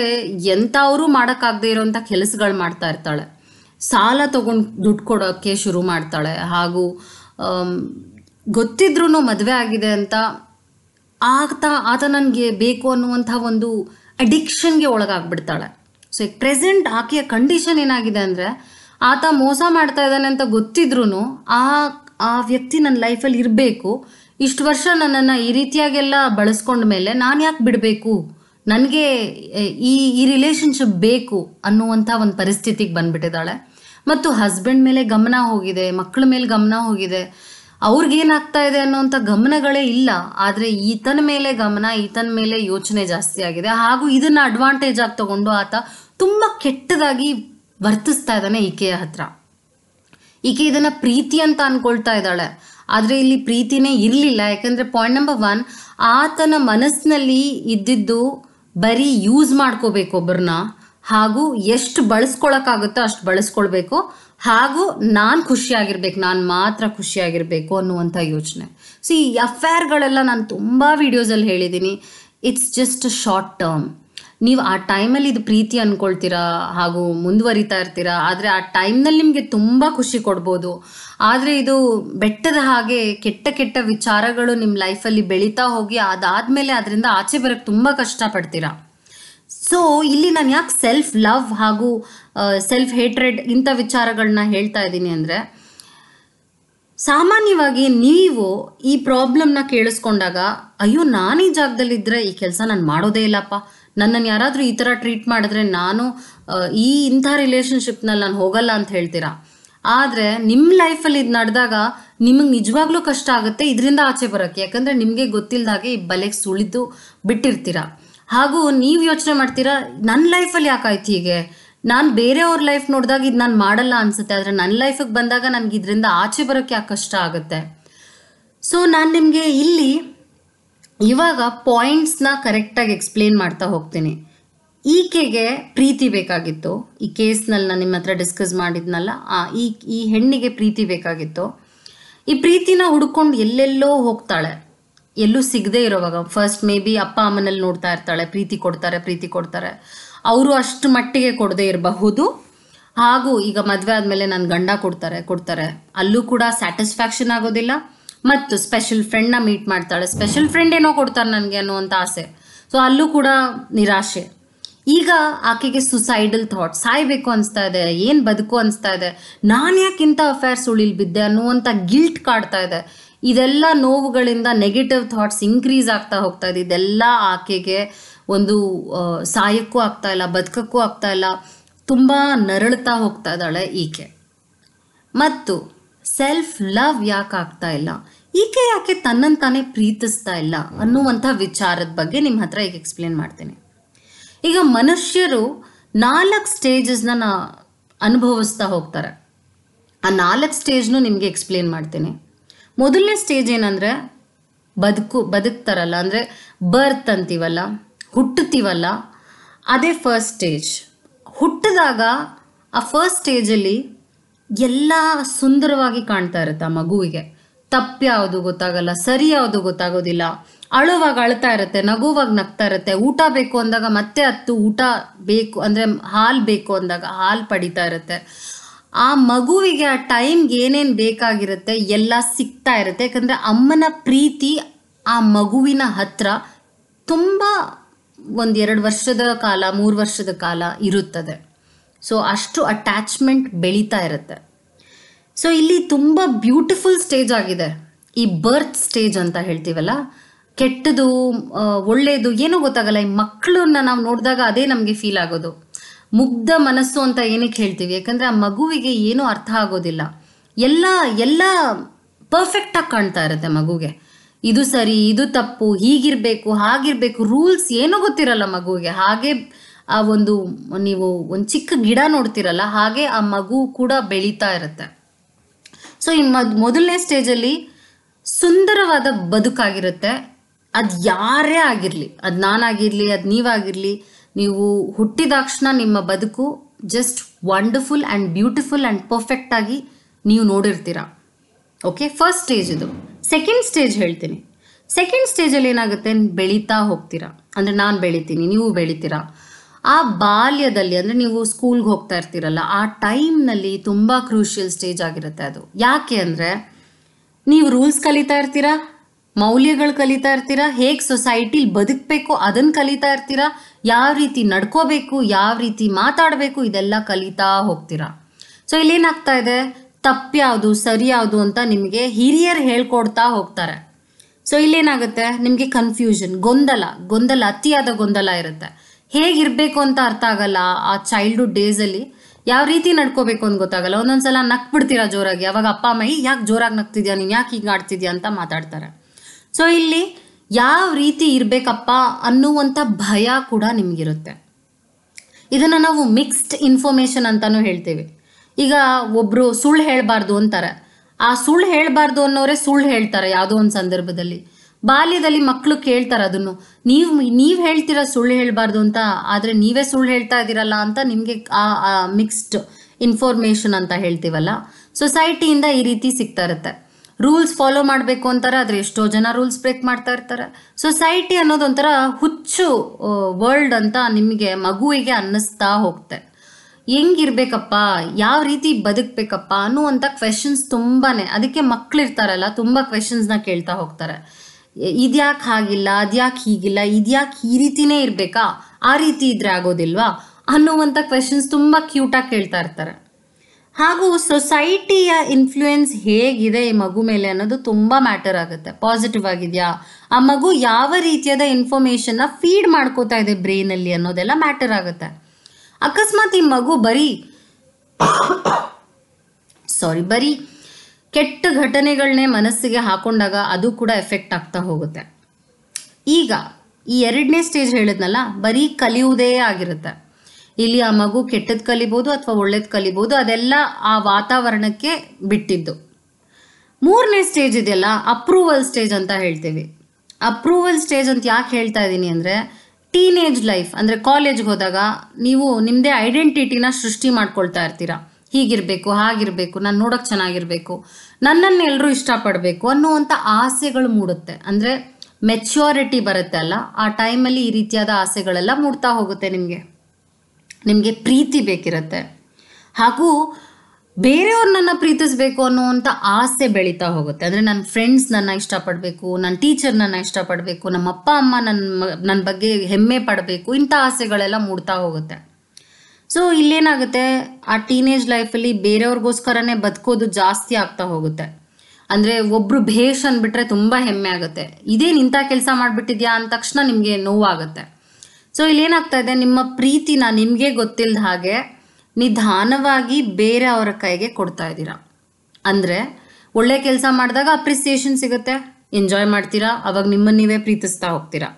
ಎಂಥವರು ಮಾಡೋಕ್ಕಾಗದೇ ಇರೋಂಥ ಕೆಲಸಗಳು ಮಾಡ್ತಾ ಇರ್ತಾಳೆ ಸಾಲ ತಗೊಂಡು ದುಡ್ಡು ಕೊಡೋಕ್ಕೆ ಶುರು ಮಾಡ್ತಾಳೆ ಹಾಗೂ ಗೊತ್ತಿದ್ರೂ ಮದುವೆ ಆಗಿದೆ ಅಂತ ಆತ ಆತ ನನಗೆ ಬೇಕು ಅನ್ನುವಂಥ ಒಂದು ಅಡಿಕ್ಷನ್ಗೆ ಒಳಗಾಗ್ಬಿಡ್ತಾಳೆ ಸೊ ಈಗ ಪ್ರೆಸೆಂಟ್ ಆಕೆಯ ಕಂಡೀಷನ್ ಏನಾಗಿದೆ ಅಂದರೆ ಆತ ಮೋಸ ಮಾಡ್ತಾ ಇದ್ದಾನೆ ಅಂತ ಗೊತ್ತಿದ್ರೂ ಆ ಆ ವ್ಯಕ್ತಿ ನನ್ನ ಲೈಫಲ್ಲಿ ಇರಬೇಕು ಇಷ್ಟು ವರ್ಷ ನನ್ನನ್ನು ಈ ರೀತಿಯಾಗೆಲ್ಲ ಬಳಸ್ಕೊಂಡ ಮೇಲೆ ನಾನು ಯಾಕೆ ಬಿಡಬೇಕು ನನಗೆ ಈ ಈ ರಿಲೇಷನ್ಶಿಪ್ ಬೇಕು ಅನ್ನುವಂಥ ಒಂದು ಪರಿಸ್ಥಿತಿಗೆ ಬಂದ್ಬಿಟ್ಟಿದ್ದಾಳೆ ಮತ್ತು ಹಸ್ಬೆಂಡ್ ಮೇಲೆ ಗಮನ ಹೋಗಿದೆ ಮಕ್ಕಳ ಮೇಲೆ ಗಮನ ಹೋಗಿದೆ ಅವ್ರಿಗೇನಾಗ್ತಾ ಇದೆ ಅನ್ನೋಂಥ ಗಮನಗಳೇ ಇಲ್ಲ ಆದರೆ ಈತನ ಮೇಲೆ ಗಮನ ಈತನ ಮೇಲೆ ಯೋಚನೆ ಜಾಸ್ತಿ ಆಗಿದೆ ಹಾಗೂ ಇದನ್ನು ಅಡ್ವಾಂಟೇಜ್ ಆಗಿ ತಗೊಂಡು ಆತ ತುಂಬ ಕೆಟ್ಟದಾಗಿ ವರ್ತಿಸ್ತಾ ಇದ್ದಾನೆ ಈಕೆಯ ಹತ್ರ ಈಕೆ ಇದನ್ನು ಪ್ರೀತಿ ಅಂತ ಅಂದ್ಕೊಳ್ತಾ ಇದ್ದಾಳೆ ಆದರೆ ಇಲ್ಲಿ ಪ್ರೀತಿನೇ ಇರಲಿಲ್ಲ ಯಾಕಂದರೆ ಪಾಯಿಂಟ್ ನಂಬರ್ ಒನ್ ಆತನ ಮನಸ್ಸಿನಲ್ಲಿ ಇದ್ದಿದ್ದು ಬರೀ ಯೂಸ್ ಮಾಡ್ಕೋಬೇಕು ಒಬ್ಬರನ್ನ ಹಾಗೂ ಎಷ್ಟು ಬಳಸ್ಕೊಳಕ್ಕಾಗುತ್ತೋ ಅಷ್ಟು ಬಳಸ್ಕೊಳ್ಬೇಕು ಹಾಗೂ ನಾನು ಖುಷಿಯಾಗಿರ್ಬೇಕು ನಾನು ಮಾತ್ರ ಖುಷಿಯಾಗಿರಬೇಕು ಅನ್ನುವಂಥ ಯೋಚನೆ ಸೊ ಈ ಅಫೇರ್ಗಳೆಲ್ಲ ನಾನು ತುಂಬ ವೀಡಿಯೋಸಲ್ಲಿ ಹೇಳಿದ್ದೀನಿ ಇಟ್ಸ್ ಜಸ್ಟ್ ಶಾರ್ಟ್ ಟರ್ಮ್ ನೀವು ಆ ಟೈಮಲ್ಲಿ ಇದು ಪ್ರೀತಿ ಅಂದ್ಕೊಳ್ತೀರಾ ಹಾಗೂ ಮುಂದುವರಿತಾ ಇರ್ತೀರಾ ಆದರೆ ಆ ಟೈಮ್ನಲ್ಲಿ ನಿಮಗೆ ತುಂಬ ಖುಷಿ ಕೊಡ್ಬೋದು ಆದರೆ ಇದು ಬೆಟ್ಟದ ಹಾಗೆ ಕೆಟ್ಟ ಕೆಟ್ಟ ವಿಚಾರಗಳು ನಿಮ್ಮ ಲೈಫಲ್ಲಿ ಬೆಳೀತಾ ಹೋಗಿ ಅದಾದಮೇಲೆ ಅದರಿಂದ ಆಚೆ ಬರೋಕ್ಕೆ ತುಂಬ ಕಷ್ಟಪಡ್ತೀರಾ ಸೊ ಇಲ್ಲಿ ನಾನು ಯಾಕೆ ಸೆಲ್ಫ್ ಲವ್ ಹಾಗೂ ಸೆಲ್ಫ್ ಹೇಟ್ರೆಡ್ ಇಂಥ ವಿಚಾರಗಳನ್ನ ಹೇಳ್ತಾ ಇದ್ದೀನಿ ಅಂದರೆ ಸಾಮಾನ್ಯವಾಗಿ ನೀವು ಈ ಪ್ರಾಬ್ಲಮ್ನ ಕೇಳಿಸ್ಕೊಂಡಾಗ ಅಯ್ಯೋ ನಾನು ಈ ಜಾಗದಲ್ಲಿದ್ದರೆ ಈ ಕೆಲಸ ನಾನು ಮಾಡೋದೇ ಇಲ್ಲಪ್ಪ ನನ್ನನ್ನು ಯಾರಾದರೂ ಈ ಥರ ಟ್ರೀಟ್ ಮಾಡಿದ್ರೆ ನಾನು ಈ ಇಂಥ ರಿಲೇಷನ್ಶಿಪ್ನಲ್ಲಿ ನಾನು ಹೋಗಲ್ಲ ಅಂತ ಹೇಳ್ತೀರಾ ಆದರೆ ನಿಮ್ಮ ಲೈಫಲ್ಲಿ ಇದು ನಡೆದಾಗ ನಿಮಗೆ ನಿಜವಾಗ್ಲೂ ಕಷ್ಟ ಆಗುತ್ತೆ ಇದರಿಂದ ಆಚೆ ಬರೋಕ್ಕೆ ಯಾಕಂದರೆ ನಿಮಗೆ ಗೊತ್ತಿಲ್ಲದಾಗೆ ಈ ಬಲೆಗೆ ಸುಳಿದು ಬಿಟ್ಟಿರ್ತೀರಾ ಹಾಗೂ ನೀವು ಯೋಚನೆ ಮಾಡ್ತೀರಾ ನನ್ನ ಲೈಫಲ್ಲಿ ಯಾಕಾಯ್ತು ಹೀಗೆ ನಾನು ಬೇರೆಯವ್ರ ಲೈಫ್ ನೋಡಿದಾಗ ಇದು ನಾನು ಮಾಡಲ್ಲ ಅನಿಸುತ್ತೆ ಆದರೆ ನನ್ನ ಲೈಫಿಗೆ ಬಂದಾಗ ನನಗೆ ಇದರಿಂದ ಆಚೆ ಬರೋಕ್ಕೆ ಯಾಕೆ ಕಷ್ಟ ಆಗುತ್ತೆ ಸೊ ನಾನು ನಿಮಗೆ ಇಲ್ಲಿ ಇವಾಗ ಪಾಯಿಂಟ್ಸ್ನ ಕರೆಕ್ಟಾಗಿ ಎಕ್ಸ್ಪ್ಲೇನ್ ಮಾಡ್ತಾ ಹೋಗ್ತೀನಿ ಈಕೆಗೆ ಪ್ರೀತಿ ಬೇಕಾಗಿತ್ತು ಈ ಕೇಸ್ನಲ್ಲಿ ನಾನು ನಿಮ್ಮ ಹತ್ರ ಡಿಸ್ಕಸ್ ಮಾಡಿದ್ನಲ್ಲ ಆ ಈ ಈ ಹೆಣ್ಣಿಗೆ ಪ್ರೀತಿ ಬೇಕಾಗಿತ್ತು ಈ ಪ್ರೀತಿನ ಹುಡ್ಕೊಂಡು ಎಲ್ಲೆಲ್ಲೋ ಹೋಗ್ತಾಳೆ ಎಲ್ಲೂ ಸಿಗದೆ ಇರೋವಾಗ ಫಸ್ಟ್ ಮೇ ಬಿ ಅಪ್ಪ ಅಮ್ಮನಲ್ಲಿ ನೋಡ್ತಾ ಇರ್ತಾಳೆ ಪ್ರೀತಿ ಕೊಡ್ತಾರೆ ಪ್ರೀತಿ ಕೊಡ್ತಾರೆ ಅವರು ಅಷ್ಟು ಮಟ್ಟಿಗೆ ಕೊಡದೇ ಇರಬಹುದು ಹಾಗೂ ಈಗ ಮದುವೆ ಆದಮೇಲೆ ನನ್ನ ಗಂಡ ಕೊಡ್ತಾರೆ ಕೊಡ್ತಾರೆ ಅಲ್ಲೂ ಕೂಡ ಸ್ಯಾಟಿಸ್ಫ್ಯಾಕ್ಷನ್ ಆಗೋದಿಲ್ಲ ಮತ್ತು ಸ್ಪೆಷಲ್ ಫ್ರೆಂಡ್ನ ಮೀಟ್ ಮಾಡ್ತಾಳೆ ಸ್ಪೆಷಲ್ ಫ್ರೆಂಡ್ ಏನೋ ಕೊಡ್ತಾರೆ ನನಗೆ ಅನ್ನುವಂಥ ಆಸೆ ಸೊ ಅಲ್ಲೂ ಕೂಡ ನಿರಾಶೆ ಈಗ ಆಕೆಗೆ ಸುಸೈಡಲ್ ಥಾಟ್ ಸಾಯ್ಬೇಕು ಅನಿಸ್ತಾ ಇದೆ ಏನು ಬದುಕು ಅನಿಸ್ತಾ ಇದೆ ನಾನು ಯಾಕೆ ಇಂಥ ಅಫೇರ್ಸ್ ಉಳಿಲ್ ಬಿದ್ದೆ ಅನ್ನುವಂಥ ಗಿಲ್ಟ್ ಕಾಡ್ತಾ ಇದೆ ಇದೆಲ್ಲ ನೋವುಗಳಿಂದ ನೆಗೆಟಿವ್ ಥಾಟ್ಸ್ ಇನ್ಕ್ರೀಸ್ ಆಗ್ತಾ ಹೋಗ್ತಾ ಇದೆ ಇದೆಲ್ಲ ಆಕೆಗೆ ಒಂದು ಸಾಯಕ್ಕೂ ಆಗ್ತಾ ಇಲ್ಲ ಬದುಕಕ್ಕೂ ಆಗ್ತಾ ಇಲ್ಲ ತುಂಬ ನರಳ್ತಾ ಹೋಗ್ತಾ ಇದ್ದಾಳೆ ಈಕೆ ಮತ್ತು ಸೆಲ್ಫ್ ಲವ್ ಯಾಕೆ ಆಗ್ತಾ ಇಲ್ಲ ಈಕೆ ಯಾಕೆ ತನ್ನನ್ನು ತಾನೇ ಪ್ರೀತಿಸ್ತಾ ಇಲ್ಲ ಅನ್ನುವಂಥ ವಿಚಾರದ ಬಗ್ಗೆ ನಿಮ್ಮ ಹತ್ರ ಈಗ ಎಕ್ಸ್ಪ್ಲೇನ್ ಮಾಡ್ತೀನಿ ಈಗ ಮನುಷ್ಯರು ನಾಲ್ಕು ಸ್ಟೇಜಸ್ನ ನಾ ಅನುಭವಿಸ್ತಾ ಹೋಗ್ತಾರೆ ಆ ನಾಲ್ಕು ಸ್ಟೇಜ್ನು ನಿಮಗೆ ಎಕ್ಸ್ಪ್ಲೇನ್ ಮಾಡ್ತೀನಿ ಮೊದಲನೇ ಸ್ಟೇಜ್ ಏನಂದ್ರೆ ಬದುಕು ಬದುಕ್ತಾರಲ್ಲ ಅಂದ್ರೆ ಬರ್ತ್ ಅಂತೀವಲ್ಲ ಹುಟ್ಟುತ್ತೀವಲ್ಲ ಅದೇ ಫಸ್ಟ್ ಸ್ಟೇಜ್ ಹುಟ್ಟಿದಾಗ ಆ ಫಸ್ಟ್ ಸ್ಟೇಜಲ್ಲಿ ಎಲ್ಲ ಸುಂದರವಾಗಿ ಕಾಣ್ತಾ ಇರುತ್ತೆ ಆ ಮಗುವಿಗೆ ತಪ್ಪು ಯಾವುದು ಗೊತ್ತಾಗಲ್ಲ ಸರಿ ಯಾವುದು ಗೊತ್ತಾಗೋದಿಲ್ಲ ಅಳುವಾಗ ಅಳ್ತಾ ಇರುತ್ತೆ ನಗುವಾಗ ನಗ್ತಾ ಇರುತ್ತೆ ಊಟ ಬೇಕು ಅಂದಾಗ ಮತ್ತೆ ಹತ್ತು ಊಟ ಬೇಕು ಅಂದರೆ ಹಾಲು ಬೇಕು ಅಂದಾಗ ಹಾಲು ಪಡಿತಾ ಇರುತ್ತೆ ಆ ಮಗುವಿಗೆ ಆ ಟೈಮ್ಗೆ ಏನೇನು ಬೇಕಾಗಿರುತ್ತೆ ಎಲ್ಲ ಸಿಗ್ತಾ ಇರುತ್ತೆ ಯಾಕಂದರೆ ಅಮ್ಮನ ಪ್ರೀತಿ ಆ ಮಗುವಿನ ಹತ್ರ ತುಂಬ ಒಂದು ಎರಡು ವರ್ಷದ ಕಾಲ ಮೂರು ವರ್ಷದ ಕಾಲ ಇರುತ್ತದೆ ಸೊ ಅಷ್ಟು ಅಟ್ಯಾಚ್ಮೆಂಟ್ ಬೆಳೀತಾ ಇರುತ್ತೆ ಸೊ ಇಲ್ಲಿ ತುಂಬ ಬ್ಯೂಟಿಫುಲ್ ಸ್ಟೇಜ್ ಆಗಿದೆ ಈ ಬರ್ತ್ ಸ್ಟೇಜ್ ಅಂತ ಹೇಳ್ತೀವಲ್ಲ ಕೆಟ್ಟದು ಒಳ್ಳೆಯದು ಏನೂ ಗೊತ್ತಾಗಲ್ಲ ಈ ಮಕ್ಕಳನ್ನ ನಾವು ನೋಡಿದಾಗ ಅದೇ ನಮಗೆ ಫೀಲ್ ಆಗೋದು ಮುಗ್ಧ ಮನಸ್ಸು ಅಂತ ಏನಕ್ಕೆ ಹೇಳ್ತೀವಿ ಯಾಕಂದ್ರೆ ಆ ಮಗುವಿಗೆ ಏನೂ ಅರ್ಥ ಆಗೋದಿಲ್ಲ ಎಲ್ಲ ಎಲ್ಲ ಪರ್ಫೆಕ್ಟಾಗಿ ಕಾಣ್ತಾ ಇರುತ್ತೆ ಮಗುಗೆ ಇದು ಸರಿ ಇದು ತಪ್ಪು ಹೀಗಿರ್ಬೇಕು ಹಾಗಿರ್ಬೇಕು ರೂಲ್ಸ್ ಏನೂ ಗೊತ್ತಿರಲ್ಲ ಮಗುವಿಗೆ ಹಾಗೆ ಆ ಒಂದು ನೀವು ಒಂದು ಚಿಕ್ಕ ಗಿಡ ನೋಡ್ತಿರಲ್ಲ ಹಾಗೆ ಆ ಮಗು ಕೂಡ ಬೆಳೀತಾ ಇರುತ್ತೆ ಸೊ ಈ ಮದ್ ಮೊದಲನೇ ಸ್ಟೇಜಲ್ಲಿ ಸುಂದರವಾದ ಬದುಕಾಗಿರುತ್ತೆ ಅದು ಯಾರೇ ಆಗಿರಲಿ ಅದು ನಾನಾಗಿರಲಿ ಅದು ನೀವಾಗಿರಲಿ ನೀವು ಹುಟ್ಟಿದಾಕ್ಷಣ ನಿಮ್ಮ ಬದುಕು just wonderful and beautiful and ಆಗಿ ನೀವು ನೋಡಿರ್ತೀರ ಓಕೆ ಫಸ್ಟ್ ಸ್ಟೇಜ್ ಇದು ಸೆಕೆಂಡ್ ಸ್ಟೇಜ್ ಹೇಳ್ತೀನಿ ಸೆಕೆಂಡ್ ಸ್ಟೇಜಲ್ಲಿ ಏನಾಗುತ್ತೆ ಬೆಳೀತಾ ಹೋಗ್ತೀರಾ ಅಂದರೆ ನಾನು ಬೆಳಿತೀನಿ ನೀವು ಬೆಳಿತೀರಾ ಆ ಬಾಲ್ಯದಲ್ಲಿ ಅಂದರೆ ನೀವು ಸ್ಕೂಲ್ಗೆ ಹೋಗ್ತಾ ಇರ್ತೀರಲ್ಲ ಆ ಟೈಮ್ನಲ್ಲಿ ತುಂಬ ಕ್ರೂಷಿಯಲ್ ಸ್ಟೇಜ್ ಆಗಿರುತ್ತೆ ಅದು ಯಾಕೆ ಅಂದರೆ ನೀವು ರೂಲ್ಸ್ ಕಲಿತಾ ಇರ್ತೀರಾ ಮೌಲ್ಯಗಳು ಕಲಿತಾ ಇರ್ತೀರಾ ಹೇಗೆ ಸೊಸೈಟಿಲಿ ಬದುಕಬೇಕು ಅದನ್ನ ಕಲಿತಾ ಇರ್ತೀರಾ ಯಾವ ರೀತಿ ನಡ್ಕೋಬೇಕು ಯಾವ ರೀತಿ ಮಾತಾಡಬೇಕು ಇದೆಲ್ಲ ಕಲಿತಾ ಹೋಗ್ತೀರಾ ಸೊ ಇಲ್ಲೇನಾಗ್ತಾ ಇದೆ ತಪ್ಪ್ಯಾವುದು ಸರಿ ಯಾವುದು ಅಂತ ನಿಮಗೆ ಹಿರಿಯರು ಹೇಳ್ಕೊಡ್ತಾ ಹೋಗ್ತಾರೆ ಸೊ ಇಲ್ಲೇನಾಗುತ್ತೆ ನಿಮಗೆ ಕನ್ಫ್ಯೂಷನ್ ಗೊಂದಲ ಗೊಂದಲ ಅತಿಯಾದ ಗೊಂದಲ ಇರುತ್ತೆ ಹೇಗಿರಬೇಕು ಅಂತ ಅರ್ಥ ಆಗಲ್ಲ ಆ ಚೈಲ್ಡ್ಹುಡ್ ಡೇಸಲ್ಲಿ ಯಾವ ರೀತಿ ನಡ್ಕೋಬೇಕು ಅಂತ ಗೊತ್ತಾಗಲ್ಲ ಒಂದೊಂದ್ಸಲ ನಕ್ಬಿಡ್ತೀರಾ ಜೋರಾಗಿ ಅವಾಗ ಅಪ್ಪ ಅಮ್ಮ ಯಾಕೆ ಜೋರಾಗಿ ನಗ್ತಿದ್ಯಾ ನೀನು ಯಾಕೆ ಹೀಗೆ ಆಡ್ತಿದ್ಯಾ ಅಂತ ಮಾತಾಡ್ತಾರೆ ಸೊ ಇಲ್ಲಿ ಯಾವ ರೀತಿ ಇರಬೇಕಪ್ಪ ಅನ್ನುವಂಥ ಭಯ ಕೂಡ ನಿಮಗಿರುತ್ತೆ ಇದನ್ನು ನಾವು ಮಿಕ್ಸ್ಡ್ ಇನ್ಫಾರ್ಮೇಷನ್ ಅಂತಲೂ ಹೇಳ್ತೀವಿ ಈಗ ಒಬ್ಬರು ಸುಳ್ಳು ಹೇಳಬಾರ್ದು ಅಂತಾರೆ ಆ ಸುಳ್ಳು ಹೇಳಬಾರ್ದು ಅನ್ನೋರೇ ಸುಳ್ಳು ಹೇಳ್ತಾರೆ ಯಾವುದೋ ಒಂದು ಸಂದರ್ಭದಲ್ಲಿ ಬಾಲ್ಯದಲ್ಲಿ ಮಕ್ಕಳು ಕೇಳ್ತಾರೆ ಅದನ್ನು ನೀವು ನೀವು ಹೇಳ್ತೀರಾ ಸುಳ್ಳು ಹೇಳಬಾರ್ದು ಅಂತ ಆದರೆ ನೀವೇ ಸುಳ್ಳು ಹೇಳ್ತಾ ಇದ್ದೀರಲ್ಲ ಅಂತ ನಿಮಗೆ ಆ ಮಿಕ್ಸ್ಡ್ ಇನ್ಫಾರ್ಮೇಷನ್ ಅಂತ ಹೇಳ್ತೀವಲ್ಲ ಸೊಸೈಟಿಯಿಂದ ಈ ರೀತಿ ಸಿಗ್ತಾ ಇರುತ್ತೆ ರೂಲ್ಸ್ ಫಾಲೋ ಮಾಡಬೇಕು ಅಂತಾರೆ ಆದರೆ ಎಷ್ಟೋ ಜನ ರೂಲ್ಸ್ ಬ್ರೇಕ್ ಮಾಡ್ತಾ ಇರ್ತಾರೆ ಸೊಸೈಟಿ ಅನ್ನೋದೊಂಥರ ಹುಚ್ಚು ವರ್ಲ್ಡ್ ಅಂತ ನಿಮಗೆ ಮಗುವಿಗೆ ಅನ್ನಿಸ್ತಾ ಹೋಗುತ್ತೆ ಹೆಂಗಿರ್ಬೇಕಪ್ಪ ಯಾವ ರೀತಿ ಬದುಕಬೇಕಪ್ಪ ಅನ್ನುವಂಥ ಕ್ವೆಶನ್ಸ್ ತುಂಬಾ ಅದಕ್ಕೆ ಮಕ್ಕಳಿರ್ತಾರಲ್ಲ ತುಂಬ ಕ್ವೆಶನ್ಸ್ನ ಕೇಳ್ತಾ ಹೋಗ್ತಾರೆ ಇದ್ಯಾಕೆ ಹಾಗಿಲ್ಲ ಅದ್ಯಾಕೆ ಹೀಗಿಲ್ಲ ಇದ್ಯಾಕೆ ಈ ರೀತಿನೇ ಇರಬೇಕಾ ಆ ರೀತಿ ಇದ್ರೆ ಆಗೋದಿಲ್ವಾ ಅನ್ನುವಂಥ ಕ್ವೆಶನ್ಸ್ ತುಂಬ ಕ್ಯೂಟಾಗಿ ಕೇಳ್ತಾ ಇರ್ತಾರೆ ಹಾಗೂ ಸೊಸೈಟಿಯ ಇನ್ಫ್ಲೂಯೆನ್ಸ್ ಹೇಗಿದೆ ಈ ಮಗು ಮೇಲೆ ಅನ್ನೋದು ತುಂಬ ಮ್ಯಾಟರ್ ಆಗುತ್ತೆ ಪಾಸಿಟಿವ್ ಆಗಿದೆಯಾ ಆ ಮಗು ಯಾವ ರೀತಿಯಾದ ಇನ್ಫಾರ್ಮೇಷನ್ನ ಫೀಡ್ ಮಾಡ್ಕೋತಾ ಇದೆ ಬ್ರೈನಲ್ಲಿ ಅನ್ನೋದೆಲ್ಲ ಮ್ಯಾಟರ್ ಆಗುತ್ತೆ ಅಕಸ್ಮಾತ್ ಈ ಮಗು ಬರೀ ಸಾರಿ ಬರೀ ಕೆಟ್ಟ ಘಟನೆಗಳನ್ನೇ ಮನಸ್ಸಿಗೆ ಹಾಕೊಂಡಾಗ ಅದು ಕೂಡ ಎಫೆಕ್ಟ್ ಆಗ್ತಾ ಹೋಗುತ್ತೆ ಈಗ ಈ ಎರಡನೇ ಸ್ಟೇಜ್ ಹೇಳಿದ್ನಲ್ಲ ಬರೀ ಕಲಿಯುವುದೇ ಆಗಿರುತ್ತೆ ಇಲ್ಲಿ ಆ ಮಗು ಕೆಟ್ಟದ್ ಕಲಿಬಹುದು ಅಥವಾ ಒಳ್ಳೇದ್ ಕಲಿಬಹುದು ಅದೆಲ್ಲ ಆ ವಾತಾವರಣಕ್ಕೆ ಬಿಟ್ಟಿದ್ದು ಮೂರನೇ ಸ್ಟೇಜ್ ಇದೆಯಲ್ಲ ಅಪ್ರೂವಲ್ ಸ್ಟೇಜ್ ಅಂತ ಹೇಳ್ತೀವಿ ಅಪ್ರೂವಲ್ ಸ್ಟೇಜ್ ಅಂತ ಯಾಕೆ ಹೇಳ್ತಾ ಇದ್ದೀನಿ ಅಂದರೆ ಟೀನೇಜ್ ಲೈಫ್ ಅಂದರೆ ಕಾಲೇಜ್ಗೆ ಹೋದಾಗ ನೀವು ನಿಮ್ಮದೇ ಐಡೆಂಟಿಟಿನ ಸೃಷ್ಟಿ ಮಾಡ್ಕೊಳ್ತಾ ಇರ್ತೀರ ಹೀಗಿರಬೇಕು ಹಾಗಿರಬೇಕು ನಾನು ನೋಡೋಕೆ ಚೆನ್ನಾಗಿರಬೇಕು ನನ್ನನ್ನು ಎಲ್ಲರೂ ಇಷ್ಟಪಡಬೇಕು ಅನ್ನುವಂಥ ಆಸೆಗಳು ಮೂಡುತ್ತೆ ಅಂದರೆ ಮೆಚ್ಯೂರಿಟಿ ಬರುತ್ತೆ ಅಲ್ಲ ಆ ಟೈಮಲ್ಲಿ ಈ ರೀತಿಯಾದ ಆಸೆಗಳೆಲ್ಲ ಮೂಡ್ತಾ ಹೋಗುತ್ತೆ ನಿಮಗೆ ನಿಮಗೆ ಪ್ರೀತಿ ಬೇಕಿರುತ್ತೆ ಹಾಗೂ ಬೇರೆಯವ್ರನ್ನ ಪ್ರೀತಿಸ್ಬೇಕು ಪ್ರೀತಿಸಬೇಕು ಅನ್ನುವಂಥ ಆಸೆ ಬೆಳೀತಾ ಹೋಗುತ್ತೆ ಅಂದರೆ ನನ್ನ ಫ್ರೆಂಡ್ಸ್ ನನ್ನ ಇಷ್ಟಪಡಬೇಕು ನನ್ನ ಟೀಚರ್ ನನ್ನ ಇಷ್ಟಪಡಬೇಕು ನಮ್ಮ ಅಪ್ಪ ಅಮ್ಮ ನನ್ನ ನನ್ನ ಬಗ್ಗೆ ಹೆಮ್ಮೆ ಪಡಬೇಕು ಇಂಥ ಆಸೆಗಳೆಲ್ಲ ಮೂಡ್ತಾ ಹೋಗುತ್ತೆ ಸೊ ಇಲ್ಲೇನಾಗುತ್ತೆ ಆ ಟೀನೇಜ್ ಲೈಫಲ್ಲಿ ಬೇರೆಯವ್ರಿಗೋಸ್ಕರನೇ ಬದುಕೋದು ಜಾಸ್ತಿ ಆಗ್ತಾ ಹೋಗುತ್ತೆ ಅಂದರೆ ಒಬ್ರು ಭೇಷ್ ಅಂದ್ಬಿಟ್ರೆ ತುಂಬ ಹೆಮ್ಮೆ ಆಗುತ್ತೆ ಇದೇನು ಇಂಥ ಕೆಲಸ ಮಾಡಿಬಿಟ್ಟಿದ್ಯಾ ಅಂದ ತಕ್ಷಣ ನಿಮಗೆ ನೋವಾಗುತ್ತೆ ಸೊ ಇಲ್ಲಿ ಏನಾಗ್ತಾ ಇದೆ ನಿಮ್ಮ ಪ್ರೀತಿನ ನಿಮಗೆ ಗೊತ್ತಿಲ್ಲದ ಹಾಗೆ ನಿಧಾನವಾಗಿ ಬೇರೆ ಅವರ ಕೈಗೆ ಕೊಡ್ತಾ ಇದ್ದೀರಾ ಅಂದರೆ ಒಳ್ಳೆ ಕೆಲಸ ಮಾಡಿದಾಗ ಅಪ್ರಿಸಿಯೇಷನ್ ಸಿಗುತ್ತೆ ಎಂಜಾಯ್ ಮಾಡ್ತೀರಾ ಅವಾಗ ನಿಮ್ಮನ್ನ ನೀವೇ ಪ್ರೀತಿಸ್ತಾ ಹೋಗ್ತೀರಾ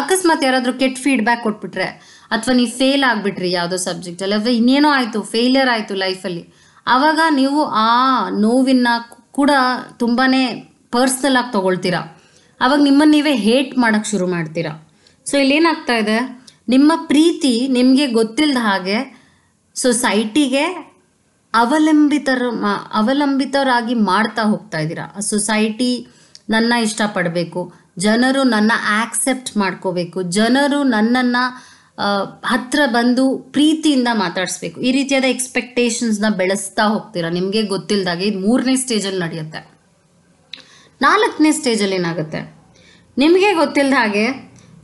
ಅಕಸ್ಮಾತ್ ಯಾರಾದರೂ ಕೆಟ್ಟ ಫೀಡ್ಬ್ಯಾಕ್ ಕೊಟ್ಬಿಟ್ರೆ ಅಥವಾ ನೀವು ಫೇಲ್ ಆಗಿಬಿಟ್ರಿ ಯಾವುದೋ ಸಬ್ಜೆಕ್ಟಲ್ಲಿ ಅಥವಾ ಇನ್ನೇನೋ ಆಯಿತು ಫೇಲಿಯರ್ ಆಯಿತು ಲೈಫಲ್ಲಿ ಆವಾಗ ನೀವು ಆ ನೋವಿನ ಕೂಡ ತುಂಬಾ ಪರ್ಸನಲ್ ಆಗಿ ತಗೊಳ್ತೀರಾ ಅವಾಗ ನಿಮ್ಮನ್ನ ನೀವೇ ಹೇಟ್ ಮಾಡೋಕ್ಕೆ ಶುರು ಮಾಡ್ತೀರಾ ಸೊ ಇಲ್ಲೇನಾಗ್ತಾ ಇದೆ ನಿಮ್ಮ ಪ್ರೀತಿ ನಿಮಗೆ ಗೊತ್ತಿಲ್ಲದ ಹಾಗೆ ಸೊಸೈಟಿಗೆ ಅವಲಂಬಿತರ ಅವಲಂಬಿತರಾಗಿ ಮಾಡ್ತಾ ಹೋಗ್ತಾ ಇದ್ದೀರಾ ಸೊಸೈಟಿ ನನ್ನ ಇಷ್ಟಪಡಬೇಕು ಜನರು ನನ್ನ ಆಕ್ಸೆಪ್ಟ್ ಮಾಡ್ಕೋಬೇಕು ಜನರು ನನ್ನನ್ನು ಹತ್ರ ಬಂದು ಪ್ರೀತಿಯಿಂದ ಮಾತಾಡಿಸ್ಬೇಕು ಈ ರೀತಿಯಾದ ಎಕ್ಸ್ಪೆಕ್ಟೇಷನ್ಸ್ನ ಬೆಳೆಸ್ತಾ ಹೋಗ್ತೀರಾ ನಿಮಗೆ ಗೊತ್ತಿಲ್ಲದಾಗೆ ಇದು ಮೂರನೇ ಸ್ಟೇಜಲ್ಲಿ ನಡೆಯುತ್ತೆ ನಾಲ್ಕನೇ ಸ್ಟೇಜಲ್ಲಿ ಏನಾಗುತ್ತೆ ನಿಮಗೆ ಗೊತ್ತಿಲ್ಲದ ಹಾಗೆ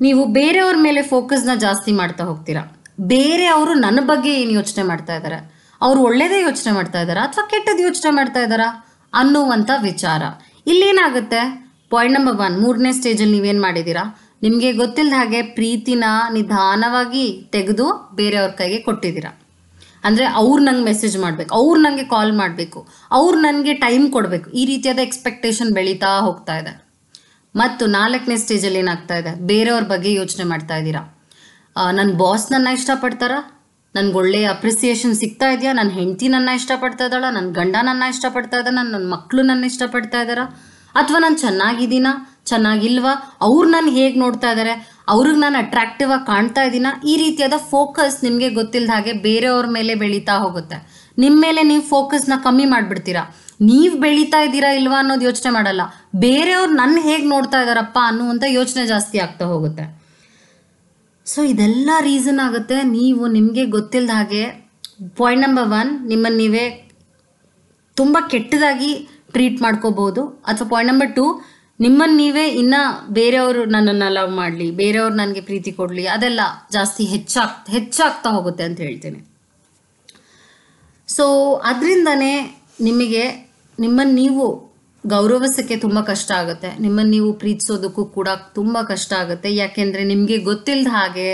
ನೀವು ಬೇರೆಯವ್ರ ಮೇಲೆ ಫೋಕಸ್ನ ಜಾಸ್ತಿ ಮಾಡ್ತಾ ಹೋಗ್ತೀರಾ ಬೇರೆ ಅವರು ನನ್ನ ಬಗ್ಗೆ ಏನು ಯೋಚನೆ ಮಾಡ್ತಾ ಇದ್ದಾರೆ ಅವರು ಒಳ್ಳೇದೇ ಯೋಚನೆ ಮಾಡ್ತಾ ಇದ್ದಾರಾ ಅಥವಾ ಕೆಟ್ಟದ್ದು ಯೋಚನೆ ಮಾಡ್ತಾ ಇದ್ದಾರಾ ಅನ್ನುವಂಥ ವಿಚಾರ ಇಲ್ಲೇನಾಗುತ್ತೆ ಪಾಯಿಂಟ್ ನಂಬರ್ ಒನ್ ಮೂರನೇ ಸ್ಟೇಜಲ್ಲಿ ನೀವೇನ್ ಮಾಡಿದ್ದೀರಾ ನಿಮಗೆ ಗೊತ್ತಿಲ್ಲದ ಹಾಗೆ ಪ್ರೀತಿನ ನಿಧಾನವಾಗಿ ತೆಗೆದು ಬೇರೆಯವ್ರ ಕೈಗೆ ಕೊಟ್ಟಿದ್ದೀರಾ ಅಂದ್ರೆ ಅವ್ರು ನಂಗೆ ಮೆಸೇಜ್ ಮಾಡಬೇಕು ಅವ್ರು ನನಗೆ ಕಾಲ್ ಮಾಡಬೇಕು ಅವ್ರು ನನಗೆ ಟೈಮ್ ಕೊಡಬೇಕು ಈ ರೀತಿಯಾದ ಎಕ್ಸ್ಪೆಕ್ಟೇಷನ್ ಬೆಳೀತಾ ಹೋಗ್ತಾ ಇದೆ ಮತ್ತು ನಾಲ್ಕನೇ ಸ್ಟೇಜಲ್ಲಿ ಏನಾಗ್ತಾ ಇದೆ ಬೇರೆಯವ್ರ ಬಗ್ಗೆ ಯೋಚನೆ ಮಾಡ್ತಾ ಇದ್ದೀರಾ ನನ್ನ ಬಾಸ್ ನನ್ನ ಇಷ್ಟಪಡ್ತಾರಾ ನನ್ಗೆ ಒಳ್ಳೆಯ ಅಪ್ರಿಸಿಯೇಷನ್ ಸಿಗ್ತಾ ಇದೆಯಾ ನನ್ನ ಹೆಂಡತಿ ನನ್ನ ಇಷ್ಟಪಡ್ತಾ ಇದ್ದಾಳ ನನ್ನ ಗಂಡ ನನ್ನ ಇಷ್ಟಪಡ್ತಾ ಇದ್ದಾನ ನನ್ನ ಮಕ್ಕಳು ನನ್ನ ಇಷ್ಟಪಡ್ತಾ ಇದ್ದಾರಾ ಅಥವಾ ನಾನು ಚೆನ್ನಾಗಿದ್ದೀನಾ ಚೆನ್ನಾಗಿಲ್ವಾ ಅವ್ರು ನನ್ನ ಹೇಗೆ ನೋಡ್ತಾ ಇದ್ದಾರೆ ಅವ್ರಿಗೆ ನಾನು ಅಟ್ರಾಕ್ಟಿವ್ ಆಗಿ ಕಾಣ್ತಾ ಇದ್ದೀನ ಈ ರೀತಿಯಾದ ಫೋಕಸ್ ನಿಮಗೆ ಗೊತ್ತಿಲ್ಲದ ಹಾಗೆ ಬೇರೆಯವ್ರ ಮೇಲೆ ಬೆಳೀತಾ ಹೋಗುತ್ತೆ ನಿಮ್ಮ ಮೇಲೆ ನೀವು ಫೋಕಸ್ನ ಕಮ್ಮಿ ಮಾಡಿಬಿಡ್ತೀರಾ ನೀವು ಬೆಳೀತಾ ಇದ್ದೀರಾ ಇಲ್ವಾ ಅನ್ನೋದು ಯೋಚನೆ ಮಾಡಲ್ಲ ಬೇರೆಯವ್ರು ನನ್ನ ಹೇಗೆ ನೋಡ್ತಾ ಇದ್ದಾರಪ್ಪ ಅನ್ನುವಂಥ ಯೋಚನೆ ಜಾಸ್ತಿ ಆಗ್ತಾ ಹೋಗುತ್ತೆ ಸೊ ಇದೆಲ್ಲ ರೀಸನ್ ಆಗುತ್ತೆ ನೀವು ನಿಮಗೆ ಗೊತ್ತಿಲ್ಲದ ಹಾಗೆ ಪಾಯಿಂಟ್ ನಂಬರ್ ಒನ್ ನಿಮ್ಮನ್ನು ನೀವೇ ತುಂಬ ಕೆಟ್ಟದಾಗಿ ಟ್ರೀಟ್ ಮಾಡ್ಕೋಬಹುದು ಅಥವಾ ಪಾಯಿಂಟ್ ನಂಬರ್ ಟು ನಿಮ್ಮನ್ನು ನೀವೇ ಇನ್ನೂ ಬೇರೆಯವರು ನನ್ನನ್ನು ಲವ್ ಮಾಡಲಿ ಬೇರೆಯವರು ನನಗೆ ಪ್ರೀತಿ ಕೊಡಲಿ ಅದೆಲ್ಲ ಜಾಸ್ತಿ ಹೆಚ್ಚಾಗ್ ಹೆಚ್ಚಾಗ್ತಾ ಹೋಗುತ್ತೆ ಅಂತ ಹೇಳ್ತೇನೆ ಸೊ ಅದರಿಂದನೇ ನಿಮಗೆ ನಿಮ್ಮನ್ನು ನೀವು ಗೌರವಿಸೋಕ್ಕೆ ತುಂಬ ಕಷ್ಟ ಆಗುತ್ತೆ ನಿಮ್ಮನ್ನು ನೀವು ಪ್ರೀತಿಸೋದಕ್ಕೂ ಕೂಡ ತುಂಬ ಕಷ್ಟ ಆಗುತ್ತೆ ಯಾಕೆಂದರೆ ನಿಮಗೆ ಗೊತ್ತಿಲ್ಲದ ಹಾಗೆ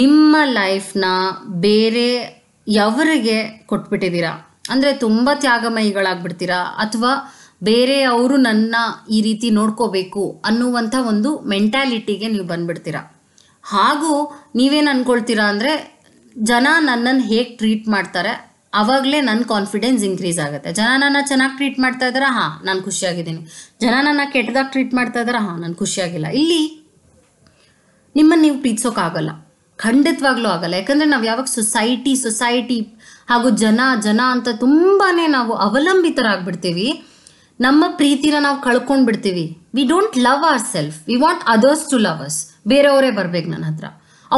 ನಿಮ್ಮ ಲೈಫ್ನ ಬೇರೆ ಯವರಿಗೆ ಕೊಟ್ಬಿಟ್ಟಿದ್ದೀರಾ ಅಂದರೆ ತುಂಬ ತ್ಯಾಗಮಯಿಗಳಾಗ್ಬಿಡ್ತೀರಾ ಅಥವಾ ಬೇರೆಯವರು ನನ್ನ ಈ ರೀತಿ ನೋಡ್ಕೋಬೇಕು ಅನ್ನುವಂಥ ಒಂದು ಮೆಂಟ್ಯಾಲಿಟಿಗೆ ನೀವು ಬಂದ್ಬಿಡ್ತೀರಾ ಹಾಗೂ ನೀವೇನು ಅಂದ್ಕೊಳ್ತೀರಾ ಅಂದರೆ ಜನ ನನ್ನನ್ನು ಹೇಗೆ ಟ್ರೀಟ್ ಮಾಡ್ತಾರೆ ಆವಾಗಲೇ ನನ್ನ ಕಾನ್ಫಿಡೆನ್ಸ್ ಇನ್ಕ್ರೀಸ್ ಆಗುತ್ತೆ ಜನ ನನ್ನ ಚೆನ್ನಾಗಿ ಟ್ರೀಟ್ ಮಾಡ್ತಾ ಇದ್ದಾರೆ ಹಾ ನಾನು ಖುಷಿಯಾಗಿದ್ದೀನಿ ಜನ ನನ್ನ ಕೆಟ್ಟದಾಗಿ ಟ್ರೀಟ್ ಮಾಡ್ತಾ ಇದ್ದಾರೆ ಹಾ ನಾನು ಖುಷಿಯಾಗಿಲ್ಲ ಇಲ್ಲಿ ನಿಮ್ಮನ್ನು ನೀವು ಪ್ರೀತಿಸೋಕ್ಕಾಗಲ್ಲ ಖಂಡಿತವಾಗ್ಲೂ ಆಗಲ್ಲ ಯಾಕಂದರೆ ನಾವು ಯಾವಾಗ ಸೊಸೈಟಿ ಸೊಸೈಟಿ ಹಾಗೂ ಜನ ಜನ ಅಂತ ತುಂಬಾ ನಾವು ಅವಲಂಬಿತರಾಗ್ಬಿಡ್ತೀವಿ ನಮ್ಮ ಪ್ರೀತಿನ ನಾವು ಕಳ್ಕೊಂಡು ಬಿಡ್ತೀವಿ we don't love our self we want others to love us ಬೇರೆಯವರೇ ಬರ್ಬೇಕು ನನ್ನ ಹತ್ರ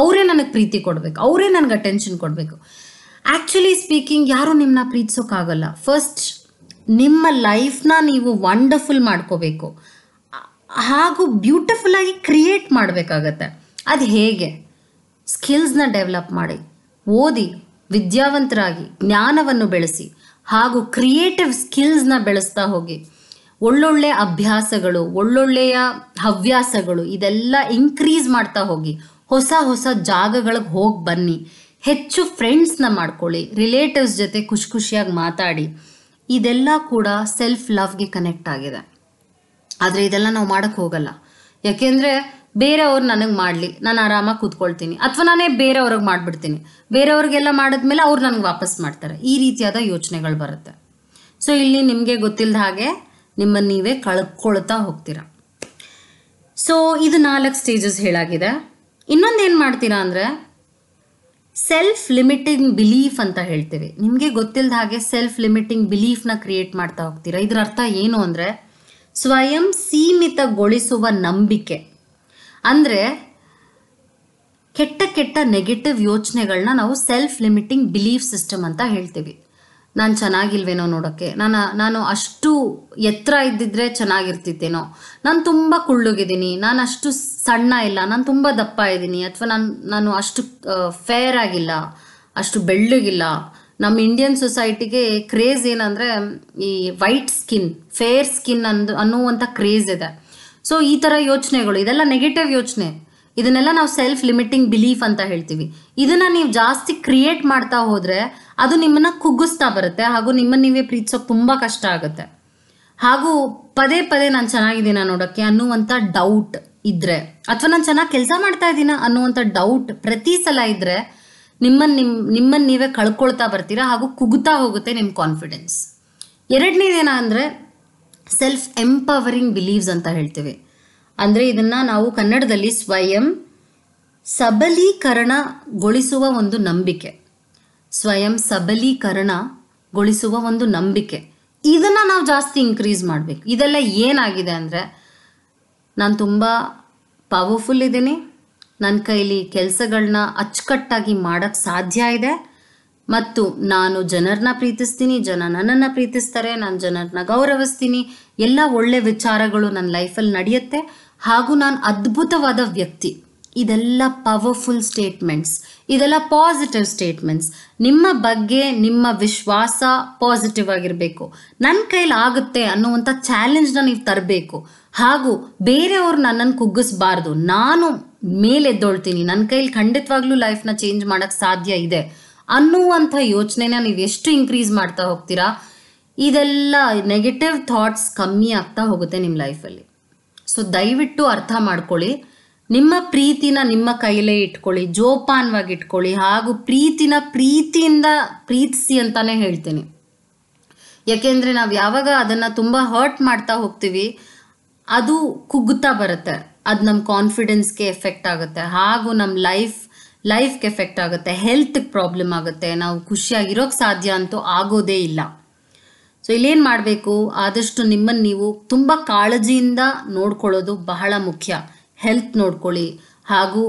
ಅವರೇ ನನಗೆ ಪ್ರೀತಿ ಕೊಡಬೇಕು ಅವರೇ ನನಗೆ ಅಟೆನ್ಷನ್ ಕೊಡಬೇಕು ಆ್ಯಕ್ಚುಲಿ ಸ್ಪೀಕಿಂಗ್ ಯಾರೂ ನಿಮ್ಮನ್ನ ಪ್ರೀತಿಸೋಕ್ಕಾಗಲ್ಲ ಫಸ್ಟ್ ನಿಮ್ಮ ಲೈಫ್ನ ನೀವು ವಂಡರ್ಫುಲ್ ಮಾಡ್ಕೋಬೇಕು ಹಾಗೂ ಬ್ಯೂಟಿಫುಲ್ ಆಗಿ ಕ್ರಿಯೇಟ್ ಮಾಡಬೇಕಾಗತ್ತೆ ಅದು ಹೇಗೆ ಸ್ಕಿಲ್ಸ್ನ ಡೆವಲಪ್ ಮಾಡಿ ಓದಿ ವಿದ್ಯಾವಂತರಾಗಿ ಜ್ಞಾನವನ್ನು ಬೆಳೆಸಿ ಹಾಗೂ ಕ್ರಿಯೇಟಿವ್ ಸ್ಕಿಲ್ಸ್ನ ಬೆಳೆಸ್ತಾ ಹೋಗಿ ಒಳ್ಳೊಳ್ಳೆ ಅಭ್ಯಾಸಗಳು ಒಳ್ಳೊಳ್ಳೆಯ ಹವ್ಯಾಸಗಳು ಇದೆಲ್ಲ ಇನ್ಕ್ರೀಸ್ ಮಾಡ್ತಾ ಹೋಗಿ ಹೊಸ ಹೊಸ ಜಾಗಗಳಿಗೆ ಹೋಗಿ ಬನ್ನಿ ಹೆಚ್ಚು ಫ್ರೆಂಡ್ಸ್ನ ಮಾಡ್ಕೊಳ್ಳಿ ರಿಲೇಟಿವ್ಸ್ ಜೊತೆ ಖುಷಿ ಖುಷಿಯಾಗಿ ಮಾತಾಡಿ ಇದೆಲ್ಲ ಕೂಡ ಸೆಲ್ಫ್ ಲವ್ಗೆ ಕನೆಕ್ಟ್ ಆಗಿದೆ ಆದರೆ ಇದೆಲ್ಲ ನಾವು ಮಾಡೋಕ್ಕೆ ಹೋಗಲ್ಲ ಯಾಕೆಂದರೆ ಬೇರೆಯವ್ರು ನನಗೆ ಮಾಡಲಿ ನಾನು ಆರಾಮಾಗಿ ಕೂತ್ಕೊಳ್ತೀನಿ ಅಥವಾ ನಾನೇ ಬೇರೆಯವ್ರಿಗೆ ಮಾಡಿಬಿಡ್ತೀನಿ ಬೇರೆಯವ್ರಿಗೆಲ್ಲ ಮಾಡಿದ್ಮೇಲೆ ಅವ್ರು ನನಗೆ ವಾಪಸ್ ಮಾಡ್ತಾರೆ ಈ ರೀತಿಯಾದ ಯೋಚನೆಗಳು ಬರುತ್ತೆ ಸೊ ಇಲ್ಲಿ ನಿಮಗೆ ಗೊತ್ತಿಲ್ಲದ ಹಾಗೆ ನಿಮ್ಮನ್ನು ನೀವೇ ಕಳ್ಕೊಳ್ತಾ ಹೋಗ್ತೀರ ಸೊ ಇದು ನಾಲ್ಕು ಸ್ಟೇಜಸ್ ಹೇಳಾಗಿದೆ ಇನ್ನೊಂದು ಏನು ಮಾಡ್ತೀರಾ ಅಂದರೆ ಸೆಲ್ಫ್ ಲಿಮಿಟಿಂಗ್ ಬಿಲೀಫ್ ಅಂತ ಹೇಳ್ತೇವೆ ನಿಮಗೆ ಗೊತ್ತಿಲ್ಲದ ಹಾಗೆ ಸೆಲ್ಫ್ ಲಿಮಿಟಿಂಗ್ ಬಿಲೀಫ್ನ ಕ್ರಿಯೇಟ್ ಮಾಡ್ತಾ ಹೋಗ್ತೀರಾ ಇದರ ಅರ್ಥ ಏನು ಅಂದರೆ ಸ್ವಯಂ ಸೀಮಿತಗೊಳಿಸುವ ನಂಬಿಕೆ ಅಂದರೆ ಕೆಟ್ಟ ಕೆಟ್ಟ ನೆಗೆಟಿವ್ ಯೋಚನೆಗಳನ್ನ ನಾವು ಸೆಲ್ಫ್ ಲಿಮಿಟಿಂಗ್ ಬಿಲೀಫ್ ಸಿಸ್ಟಮ್ ಅಂತ ಹೇಳ್ತೀವಿ ನಾನು ಚೆನ್ನಾಗಿಲ್ವೇನೋ ನೋಡೋಕ್ಕೆ ನಾನು ನಾನು ಅಷ್ಟು ಎತ್ತರ ಇದ್ದಿದ್ರೆ ಚೆನ್ನಾಗಿರ್ತಿದ್ದೇನೋ ನಾನು ತುಂಬ ಕುಳ್ಳುಗಿದ್ದೀನಿ ನಾನು ಅಷ್ಟು ಸಣ್ಣ ಇಲ್ಲ ನಾನು ತುಂಬ ದಪ್ಪ ಇದ್ದೀನಿ ಅಥವಾ ನಾನು ನಾನು ಅಷ್ಟು ಫೇರ್ ಆಗಿಲ್ಲ ಅಷ್ಟು ಬೆಳ್ಳಗಿಲ್ಲ ನಮ್ಮ ಇಂಡಿಯನ್ ಸೊಸೈಟಿಗೆ ಕ್ರೇಜ್ ಏನಂದರೆ ಈ ವೈಟ್ ಸ್ಕಿನ್ ಫೇರ್ ಸ್ಕಿನ್ ಅಂದು ಅನ್ನುವಂಥ ಕ್ರೇಜ್ ಇದೆ ಸೊ ಈ ಥರ ಯೋಚನೆಗಳು ಇದೆಲ್ಲ ನೆಗೆಟಿವ್ ಯೋಚನೆ ಇದನ್ನೆಲ್ಲ ನಾವು ಸೆಲ್ಫ್ ಲಿಮಿಟಿಂಗ್ ಬಿಲೀಫ್ ಅಂತ ಹೇಳ್ತೀವಿ ಇದನ್ನ ನೀವು ಜಾಸ್ತಿ ಕ್ರಿಯೇಟ್ ಮಾಡ್ತಾ ಹೋದ್ರೆ ಅದು ನಿಮ್ಮನ್ನ ಕುಗ್ಗಿಸ್ತಾ ಬರುತ್ತೆ ಹಾಗೂ ನಿಮ್ಮನ್ನ ನೀವೇ ಪ್ರೀತಿಸೋಕೆ ತುಂಬಾ ಕಷ್ಟ ಆಗುತ್ತೆ ಹಾಗೂ ಪದೇ ಪದೇ ನಾನು ಚೆನ್ನಾಗಿದ್ದೀನ ನೋಡೋಕ್ಕೆ ಅನ್ನುವಂಥ ಡೌಟ್ ಇದ್ರೆ ಅಥವಾ ನಾನು ಚೆನ್ನಾಗಿ ಕೆಲಸ ಮಾಡ್ತಾ ಇದ್ದೀನ ಅನ್ನುವಂಥ ಡೌಟ್ ಪ್ರತಿ ಸಲ ಇದ್ರೆ ನಿಮ್ಮನ್ನ ನಿಮ್ ನಿಮ್ಮನ್ನ ನೀವೇ ಕಳ್ಕೊಳ್ತಾ ಬರ್ತೀರಾ ಹಾಗೂ ಕುಗ್ತಾ ಹೋಗುತ್ತೆ ನಿಮ್ಮ ಕಾನ್ಫಿಡೆನ್ಸ್ ಎರಡನೇದೇನ ಅಂದರೆ ಸೆಲ್ಫ್ ಎಂಪವರಿಂಗ್ ಬಿಲೀವ್ಸ್ ಅಂತ ಹೇಳ್ತೀವಿ ಅಂದರೆ ಇದನ್ನು ನಾವು ಕನ್ನಡದಲ್ಲಿ ಸ್ವಯಂ ಸಬಲೀಕರಣಗೊಳಿಸುವ ಒಂದು ನಂಬಿಕೆ ಸ್ವಯಂ ಸಬಲೀಕರಣಗೊಳಿಸುವ ಒಂದು ನಂಬಿಕೆ ಇದನ್ನು ನಾವು ಜಾಸ್ತಿ ಇನ್ಕ್ರೀಸ್ ಮಾಡಬೇಕು ಇದೆಲ್ಲ ಏನಾಗಿದೆ ಅಂದರೆ ನಾನು ತುಂಬ ಪವರ್ಫುಲ್ ಇದ್ದೀನಿ ನನ್ನ ಕೈಲಿ ಕೆಲಸಗಳನ್ನ ಅಚ್ಚುಕಟ್ಟಾಗಿ ಮಾಡೋಕ್ಕೆ ಸಾಧ್ಯ ಇದೆ ಮತ್ತು ನಾನು ಜನರನ್ನ ಪ್ರೀತಿಸ್ತೀನಿ ಜನ ನನ್ನನ್ನು ಪ್ರೀತಿಸ್ತಾರೆ ನಾನು ಜನರನ್ನ ಗೌರವಿಸ್ತೀನಿ ಎಲ್ಲ ಒಳ್ಳೆ ವಿಚಾರಗಳು ನನ್ನ ಲೈಫಲ್ಲಿ ನಡೆಯುತ್ತೆ ಹಾಗೂ ನಾನು ಅದ್ಭುತವಾದ ವ್ಯಕ್ತಿ ಇದೆಲ್ಲ ಪವರ್ಫುಲ್ ಸ್ಟೇಟ್ಮೆಂಟ್ಸ್ ಇದೆಲ್ಲ ಪಾಸಿಟಿವ್ ಸ್ಟೇಟ್ಮೆಂಟ್ಸ್ ನಿಮ್ಮ ಬಗ್ಗೆ ನಿಮ್ಮ ವಿಶ್ವಾಸ ಪಾಸಿಟಿವ್ ಆಗಿರಬೇಕು ನನ್ನ ಆಗುತ್ತೆ ಅನ್ನುವಂಥ ಚಾಲೆಂಜ್ನ ನೀವು ತರಬೇಕು ಹಾಗೂ ಬೇರೆಯವರು ನನ್ನನ್ನು ಕುಗ್ಗಿಸ್ಬಾರ್ದು ನಾನು ಮೇಲೆದ್ದೊಳ್ತೀನಿ ನನ್ನ ಕೈಲಿ ಖಂಡಿತವಾಗ್ಲೂ ಲೈಫ್ನ ಚೇಂಜ್ ಮಾಡೋಕ್ಕೆ ಸಾಧ್ಯ ಇದೆ ಅನ್ನುವಂಥ ಯೋಚನೆನ ನೀವು ಎಷ್ಟು ಇನ್ಕ್ರೀಸ್ ಮಾಡ್ತಾ ಹೋಗ್ತೀರಾ ಇದೆಲ್ಲ ನೆಗೆಟಿವ್ ಥಾಟ್ಸ್ ಕಮ್ಮಿ ಆಗ್ತಾ ಹೋಗುತ್ತೆ ನಿಮ್ಮ ಲೈಫಲ್ಲಿ ಸೊ ದಯವಿಟ್ಟು ಅರ್ಥ ಮಾಡ್ಕೊಳ್ಳಿ ನಿಮ್ಮ ಪ್ರೀತಿನ ನಿಮ್ಮ ಕೈಲೇ ಇಟ್ಕೊಳ್ಳಿ ಜೋಪಾನವಾಗಿ ಇಟ್ಕೊಳ್ಳಿ ಹಾಗೂ ಪ್ರೀತಿನ ಪ್ರೀತಿಯಿಂದ ಪ್ರೀತಿಸಿ ಅಂತಾನೆ ಹೇಳ್ತೀನಿ ಯಾಕೆಂದರೆ ನಾವು ಯಾವಾಗ ಅದನ್ನು ತುಂಬ ಹರ್ಟ್ ಮಾಡ್ತಾ ಹೋಗ್ತೀವಿ ಅದು ಕುಗ್ಗುತ್ತಾ ಬರುತ್ತೆ ಅದು ನಮ್ಮ ಕಾನ್ಫಿಡೆನ್ಸ್ಗೆ ಎಫೆಕ್ಟ್ ಆಗುತ್ತೆ ಹಾಗೂ ನಮ್ಮ ಲೈಫ್ ಲೈಫ್ಗೆ ಎಫೆಕ್ಟ್ ಆಗುತ್ತೆ ಹೆಲ್ತ್ಗೆ ಪ್ರಾಬ್ಲಮ್ ಆಗುತ್ತೆ ನಾವು ಖುಷಿಯಾಗಿರೋಕ್ಕೆ ಸಾಧ್ಯ ಅಂತೂ ಆಗೋದೇ ಇಲ್ಲ ಸೊ ಇಲ್ಲೇನು ಮಾಡಬೇಕು ಆದಷ್ಟು ನಿಮ್ಮನ್ನು ನೀವು ತುಂಬ ಕಾಳಜಿಯಿಂದ ನೋಡ್ಕೊಳ್ಳೋದು ಬಹಳ ಮುಖ್ಯ ಹೆಲ್ತ್ ನೋಡ್ಕೊಳ್ಳಿ ಹಾಗೂ